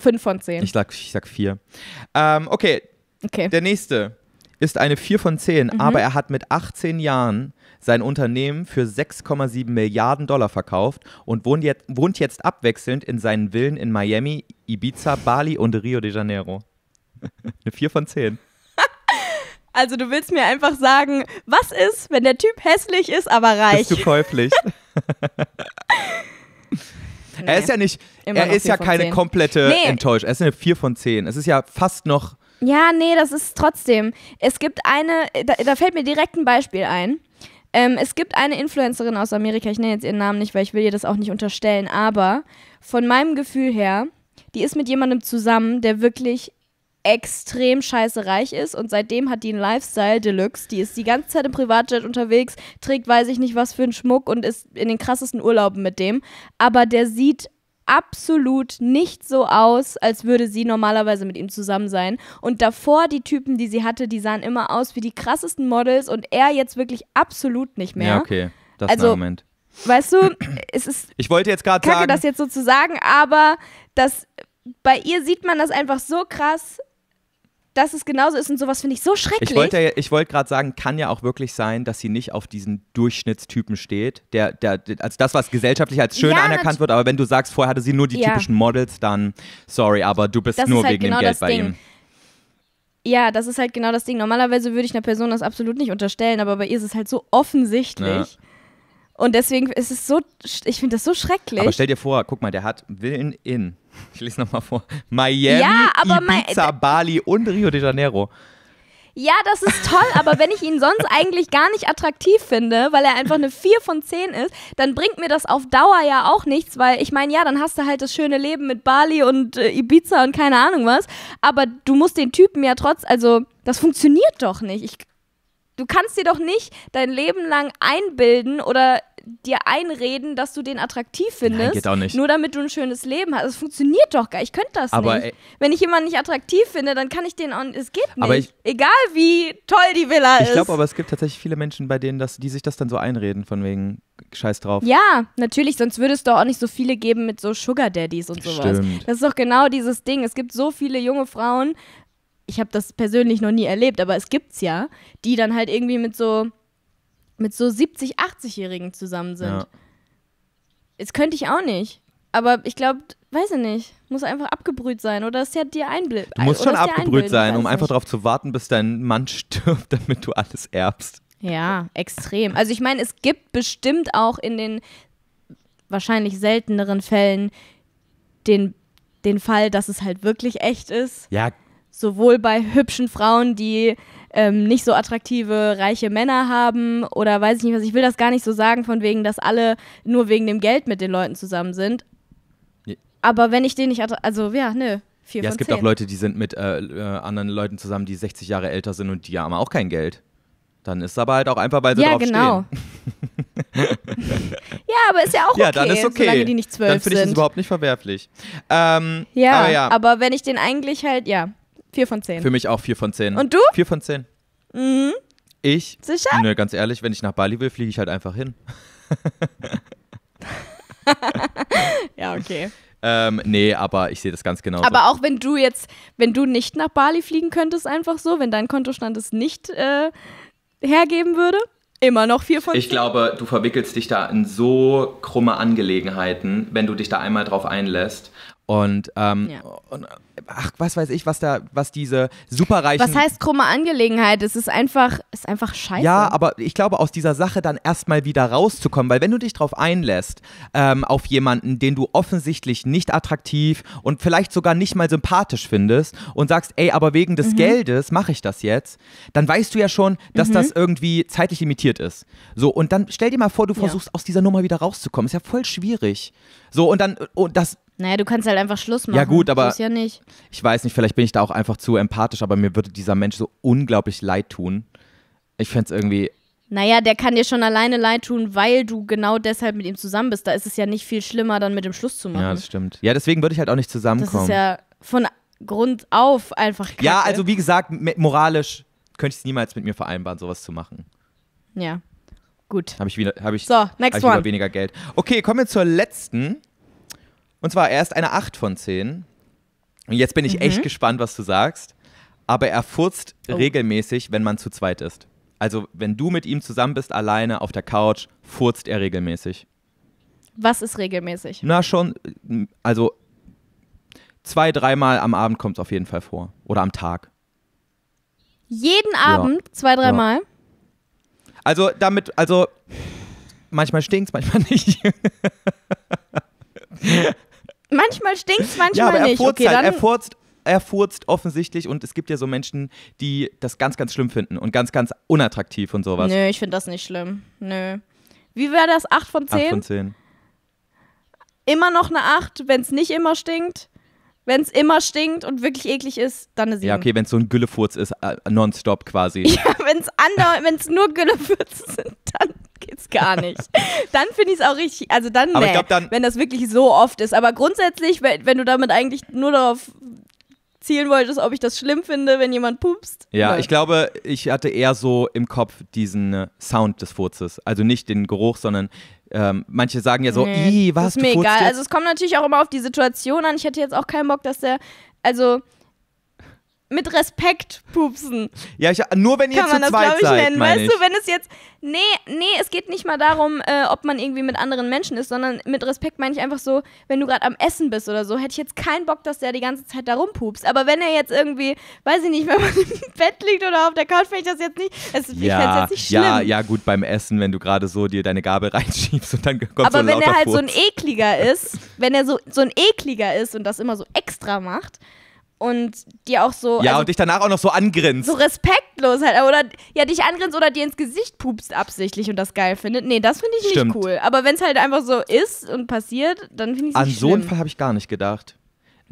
Fünf von zehn. Ich sag, ich sag vier. Ähm, okay. okay. Der nächste ist eine 4 von 10, mhm. aber er hat mit 18 Jahren sein Unternehmen für 6,7 Milliarden Dollar verkauft und wohnt jetzt, wohnt jetzt abwechselnd in seinen Villen in Miami, Ibiza, Bali und Rio de Janeiro. Eine 4 von 10. Also du willst mir einfach sagen, was ist, wenn der Typ hässlich ist, aber reich? Bist du käuflich? Er ist ja nicht, Immer er ist ja keine 10. komplette nee. enttäuscht. Er ist eine 4 von 10. Es ist ja fast noch. Ja, nee, das ist trotzdem. Es gibt eine, da, da fällt mir direkt ein Beispiel ein. Ähm, es gibt eine Influencerin aus Amerika, ich nenne jetzt ihren Namen nicht, weil ich will ihr das auch nicht unterstellen, aber von meinem Gefühl her, die ist mit jemandem zusammen, der wirklich extrem scheiße reich ist und seitdem hat die einen Lifestyle Deluxe. Die ist die ganze Zeit im Privatjet unterwegs, trägt weiß ich nicht was für einen Schmuck und ist in den krassesten Urlauben mit dem. Aber der sieht absolut nicht so aus, als würde sie normalerweise mit ihm zusammen sein. Und davor die Typen, die sie hatte, die sahen immer aus wie die krassesten Models und er jetzt wirklich absolut nicht mehr. Ja, okay. Das also, ist ein Moment. Also, weißt du, es ist. Ich wollte jetzt gerade sagen. das jetzt so zu sagen, aber das bei ihr sieht man das einfach so krass, dass es genauso ist und sowas finde ich so schrecklich. Ich wollte, ich wollte gerade sagen, kann ja auch wirklich sein, dass sie nicht auf diesen Durchschnittstypen steht, der, der, also das, was gesellschaftlich als schön ja, anerkannt wird, aber wenn du sagst, vorher hatte sie nur die ja. typischen Models, dann sorry, aber du bist das nur halt wegen genau dem Geld bei Ding. ihm. Ja, das ist halt genau das Ding. Normalerweise würde ich einer Person das absolut nicht unterstellen, aber bei ihr ist es halt so offensichtlich. Ja. Und deswegen ist es so, ich finde das so schrecklich. Aber stell dir vor, guck mal, der hat Willen in, Ich lese nochmal vor. Miami, ja, Ibiza, Bali und Rio de Janeiro. Ja, das ist toll, aber wenn ich ihn sonst eigentlich gar nicht attraktiv finde, weil er einfach eine 4 von 10 ist, dann bringt mir das auf Dauer ja auch nichts, weil ich meine, ja, dann hast du halt das schöne Leben mit Bali und äh, Ibiza und keine Ahnung was, aber du musst den Typen ja trotz, also das funktioniert doch nicht. Ich, du kannst dir doch nicht dein Leben lang einbilden oder dir einreden, dass du den attraktiv findest. Nein, geht auch nicht. Nur damit du ein schönes Leben hast. Es funktioniert doch gar nicht. Ich könnte das aber, nicht. Ey, äh, Wenn ich jemanden nicht attraktiv finde, dann kann ich den auch. Es geht nicht. Ich, Egal wie toll die Villa ich ist. Ich glaube aber, es gibt tatsächlich viele Menschen, bei denen das, die sich das dann so einreden, von wegen Scheiß drauf. Ja, natürlich, sonst würde es doch auch nicht so viele geben mit so Sugar Daddies und sowas. Stimmt. Das ist doch genau dieses Ding. Es gibt so viele junge Frauen, ich habe das persönlich noch nie erlebt, aber es gibt's ja, die dann halt irgendwie mit so mit so 70, 80-Jährigen zusammen sind. Ja. Das könnte ich auch nicht. Aber ich glaube, weiß ich nicht, muss einfach abgebrüht sein oder ist ja dir Einblick. Du musst schon abgebrüht sein, um einfach darauf zu warten, bis dein Mann stirbt, damit du alles erbst. Ja, extrem. Also ich meine, es gibt bestimmt auch in den wahrscheinlich selteneren Fällen den, den Fall, dass es halt wirklich echt ist. Ja, sowohl bei hübschen Frauen, die ähm, nicht so attraktive reiche Männer haben oder weiß ich nicht was. Ich will das gar nicht so sagen, von wegen, dass alle nur wegen dem Geld mit den Leuten zusammen sind. Nee. Aber wenn ich den nicht, also ja, ne. ja, es gibt zehn. auch Leute, die sind mit äh, äh anderen Leuten zusammen, die 60 Jahre älter sind und die haben auch kein Geld. Dann ist aber halt auch einfach, weil sie ja, drauf genau. stehen. ja, aber ist ja auch okay, dann ist okay. solange die nicht zwölf sind. Dann finde ich das überhaupt nicht verwerflich. Ähm, ja, aber ja, aber wenn ich den eigentlich halt, ja, Vier von zehn. Für mich auch vier von zehn. Und du? Vier von zehn. Mhm. Ich? Sicher? Nö, ne, ganz ehrlich, wenn ich nach Bali will, fliege ich halt einfach hin. ja, okay. Ähm, nee, aber ich sehe das ganz genau. Aber auch wenn du jetzt, wenn du nicht nach Bali fliegen könntest, einfach so, wenn dein Kontostand es nicht äh, hergeben würde, immer noch vier von zehn. Ich glaube, du verwickelst dich da in so krumme Angelegenheiten, wenn du dich da einmal drauf einlässt. Und, ähm, ja. und, ach, was weiß ich, was da, was diese superreichen. Was heißt krumme Angelegenheit? Es ist einfach, ist einfach scheiße. Ja, aber ich glaube, aus dieser Sache dann erstmal wieder rauszukommen, weil wenn du dich drauf einlässt, ähm, auf jemanden, den du offensichtlich nicht attraktiv und vielleicht sogar nicht mal sympathisch findest und sagst, ey, aber wegen des mhm. Geldes mache ich das jetzt, dann weißt du ja schon, dass mhm. das irgendwie zeitlich limitiert ist. So, und dann stell dir mal vor, du ja. versuchst aus dieser Nummer wieder rauszukommen. Ist ja voll schwierig. So, und dann, und das, naja, du kannst halt einfach Schluss machen. Ja, gut, aber. Ja ich weiß nicht, vielleicht bin ich da auch einfach zu empathisch, aber mir würde dieser Mensch so unglaublich leid tun. Ich fände es irgendwie. Naja, der kann dir schon alleine leid tun, weil du genau deshalb mit ihm zusammen bist. Da ist es ja nicht viel schlimmer, dann mit dem Schluss zu machen. Ja, das stimmt. Ja, deswegen würde ich halt auch nicht zusammenkommen. Das ist ja von Grund auf einfach Kacke. Ja, also wie gesagt, moralisch könnte ich es niemals mit mir vereinbaren, sowas zu machen. Ja. Gut. Habe ich wieder, habe ich, so, next hab ich one. weniger Geld. Okay, kommen wir zur letzten. Und zwar er ist eine 8 von 10. Und jetzt bin ich mhm. echt gespannt, was du sagst. Aber er furzt oh. regelmäßig, wenn man zu zweit ist. Also, wenn du mit ihm zusammen bist, alleine auf der Couch, furzt er regelmäßig. Was ist regelmäßig? Na, schon, also zwei, dreimal am Abend kommt es auf jeden Fall vor. Oder am Tag. Jeden ja. Abend zwei, dreimal? Ja. Also damit, also manchmal stinkt es, manchmal nicht. manchmal stinkt's, manchmal ja, aber er nicht. Furzt okay, halt, er furzt er furzt offensichtlich und es gibt ja so Menschen, die das ganz, ganz schlimm finden und ganz, ganz unattraktiv und sowas. Nö, ich finde das nicht schlimm. Nö. Wie wäre das? 8 von 10? 8 von 10. Immer noch eine 8, wenn es nicht immer stinkt. Wenn es immer stinkt und wirklich eklig ist, dann eine 7. Ja, okay, wenn es so ein Güllefurz ist, äh, nonstop quasi. Ja, wenn es nur Güllefurze sind, dann es gar nicht. Dann finde ich es auch richtig, also dann, nee, glaub, dann, wenn das wirklich so oft ist. Aber grundsätzlich, wenn, du damit eigentlich nur darauf zielen wolltest, ob ich das schlimm finde, wenn jemand pupst. Ja, Nein. ich glaube, ich hatte eher so im Kopf diesen äh, Sound des Furzes. Also nicht den Geruch, sondern ähm, manche sagen ja so, nee, was, ist mir egal. Also es kommt natürlich auch immer auf die Situation an. Ich hätte jetzt auch keinen Bock, dass der, also mit Respekt pupsen. Ja, ich, nur wenn ihr zu man das, zweit ich, seid, nennen. Weißt ich. du, wenn es jetzt nee, nee, es geht nicht mal darum, äh, ob man irgendwie mit anderen Menschen ist, sondern mit Respekt meine ich einfach so, wenn du gerade am Essen bist oder so, hätte ich jetzt keinen Bock, dass der die ganze Zeit da rumpupst. Aber wenn er jetzt irgendwie, weiß ich nicht, wenn man im Bett liegt oder auf der Couch, finde ich das jetzt nicht. Es, ja, jetzt nicht schlimm. ja, ja, gut beim Essen, wenn du gerade so dir deine Gabel reinschiebst und dann kommt Aber so Aber wenn er halt Furz. so ein ekliger ist, wenn er so so ein ekliger ist und das immer so extra macht und dir auch so. Ja, also, und dich danach auch noch so angrinst. So respektlos halt. Oder ja, dich angrinst oder dir ins Gesicht pupst absichtlich und das geil findet. Nee, das finde ich Stimmt. nicht cool. Aber wenn es halt einfach so ist und passiert, dann finde ich es An nicht so einen Fall habe ich gar nicht gedacht.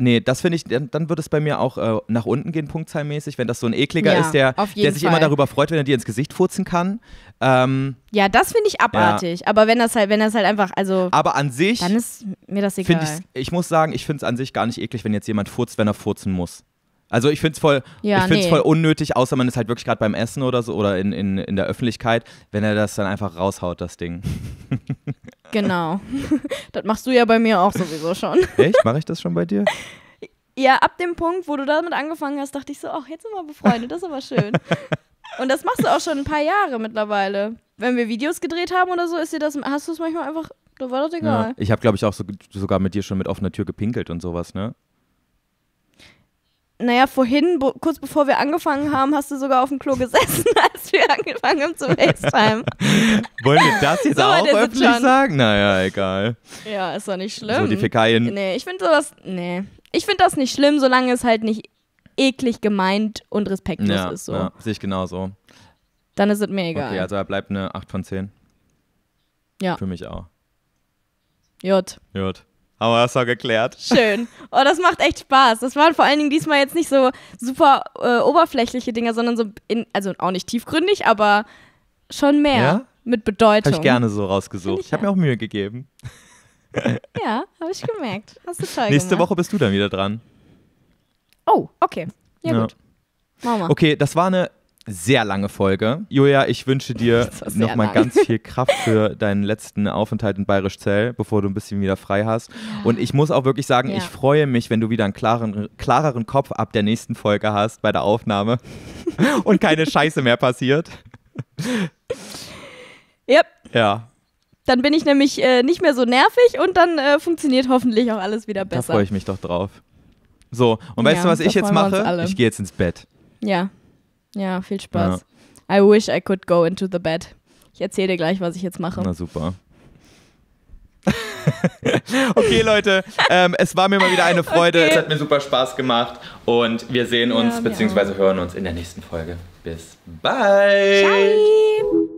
Nee, das finde ich, dann, dann wird es bei mir auch äh, nach unten gehen, punktzahlmäßig, wenn das so ein ekliger ja, ist, der, der sich immer darüber freut, wenn er dir ins Gesicht furzen kann. Ähm, ja, das finde ich abartig. Ja. Aber wenn das halt, wenn das halt einfach, also. Aber an sich. Dann ist mir das egal. Ich muss sagen, ich finde es an sich gar nicht eklig, wenn jetzt jemand furzt, wenn er furzen muss. Also ich finde es voll, ja, nee. voll unnötig, außer man ist halt wirklich gerade beim Essen oder so oder in, in, in der Öffentlichkeit, wenn er das dann einfach raushaut, das Ding. Genau. das machst du ja bei mir auch sowieso schon. Echt? Mache ich das schon bei dir? Ja, ab dem Punkt, wo du damit angefangen hast, dachte ich so, ach, jetzt sind wir befreundet, das ist aber schön. Und das machst du auch schon ein paar Jahre mittlerweile. Wenn wir Videos gedreht haben oder so, ist dir das, hast du es manchmal einfach, da war das egal. Ja, ich habe, glaube ich, auch so, sogar mit dir schon mit offener Tür gepinkelt und sowas, ne? naja, vorhin, kurz bevor wir angefangen haben, hast du sogar auf dem Klo gesessen, als wir angefangen haben zu FaceTime. Wollen wir das jetzt so, auch öffentlich sagen? Naja, egal. Ja, ist doch nicht schlimm. So, die Fäkalien. Nee, ich finde sowas, nee. Ich finde das nicht schlimm, solange es halt nicht eklig gemeint und respektlos ja, ist. So. Ja, sehe ich genauso. Dann ist es mir egal. Okay, also er bleibt eine 8 von 10. Ja. Für mich auch. Jut. Jut. Haben wir das auch geklärt. Schön. Oh, das macht echt Spaß. Das waren vor allen Dingen diesmal jetzt nicht so super äh, oberflächliche Dinge, sondern so, in, also auch nicht tiefgründig, aber schon mehr ja? mit Bedeutung. Habe ich gerne so rausgesucht. Ich, ich habe mir auch Mühe gegeben. ja, habe ich gemerkt. Hast du toll Nächste gemacht. Woche bist du dann wieder dran. Oh, okay. Ja, ja. gut. wir. Okay, das war eine sehr lange Folge. Julia, ich wünsche dir nochmal ganz viel Kraft für deinen letzten Aufenthalt in Bayerisch Zell, bevor du ein bisschen wieder frei hast. Und ich muss auch wirklich sagen, ja. ich freue mich, wenn du wieder einen klareren, klareren Kopf ab der nächsten Folge hast bei der Aufnahme und keine Scheiße mehr passiert. Yep. Ja. Dann bin ich nämlich äh, nicht mehr so nervig und dann äh, funktioniert hoffentlich auch alles wieder besser. Da freue ich mich doch drauf. So, und weißt ja, du, was ich jetzt mache? Ich gehe jetzt ins Bett. Ja. Ja, viel Spaß. Ja. I wish I could go into the bed. Ich erzähle dir gleich, was ich jetzt mache. Na super. okay, Leute, ähm, es war mir mal wieder eine Freude. Okay. Es hat mir super Spaß gemacht und wir sehen uns ja, bzw. hören uns in der nächsten Folge. Bis bald. Ciao.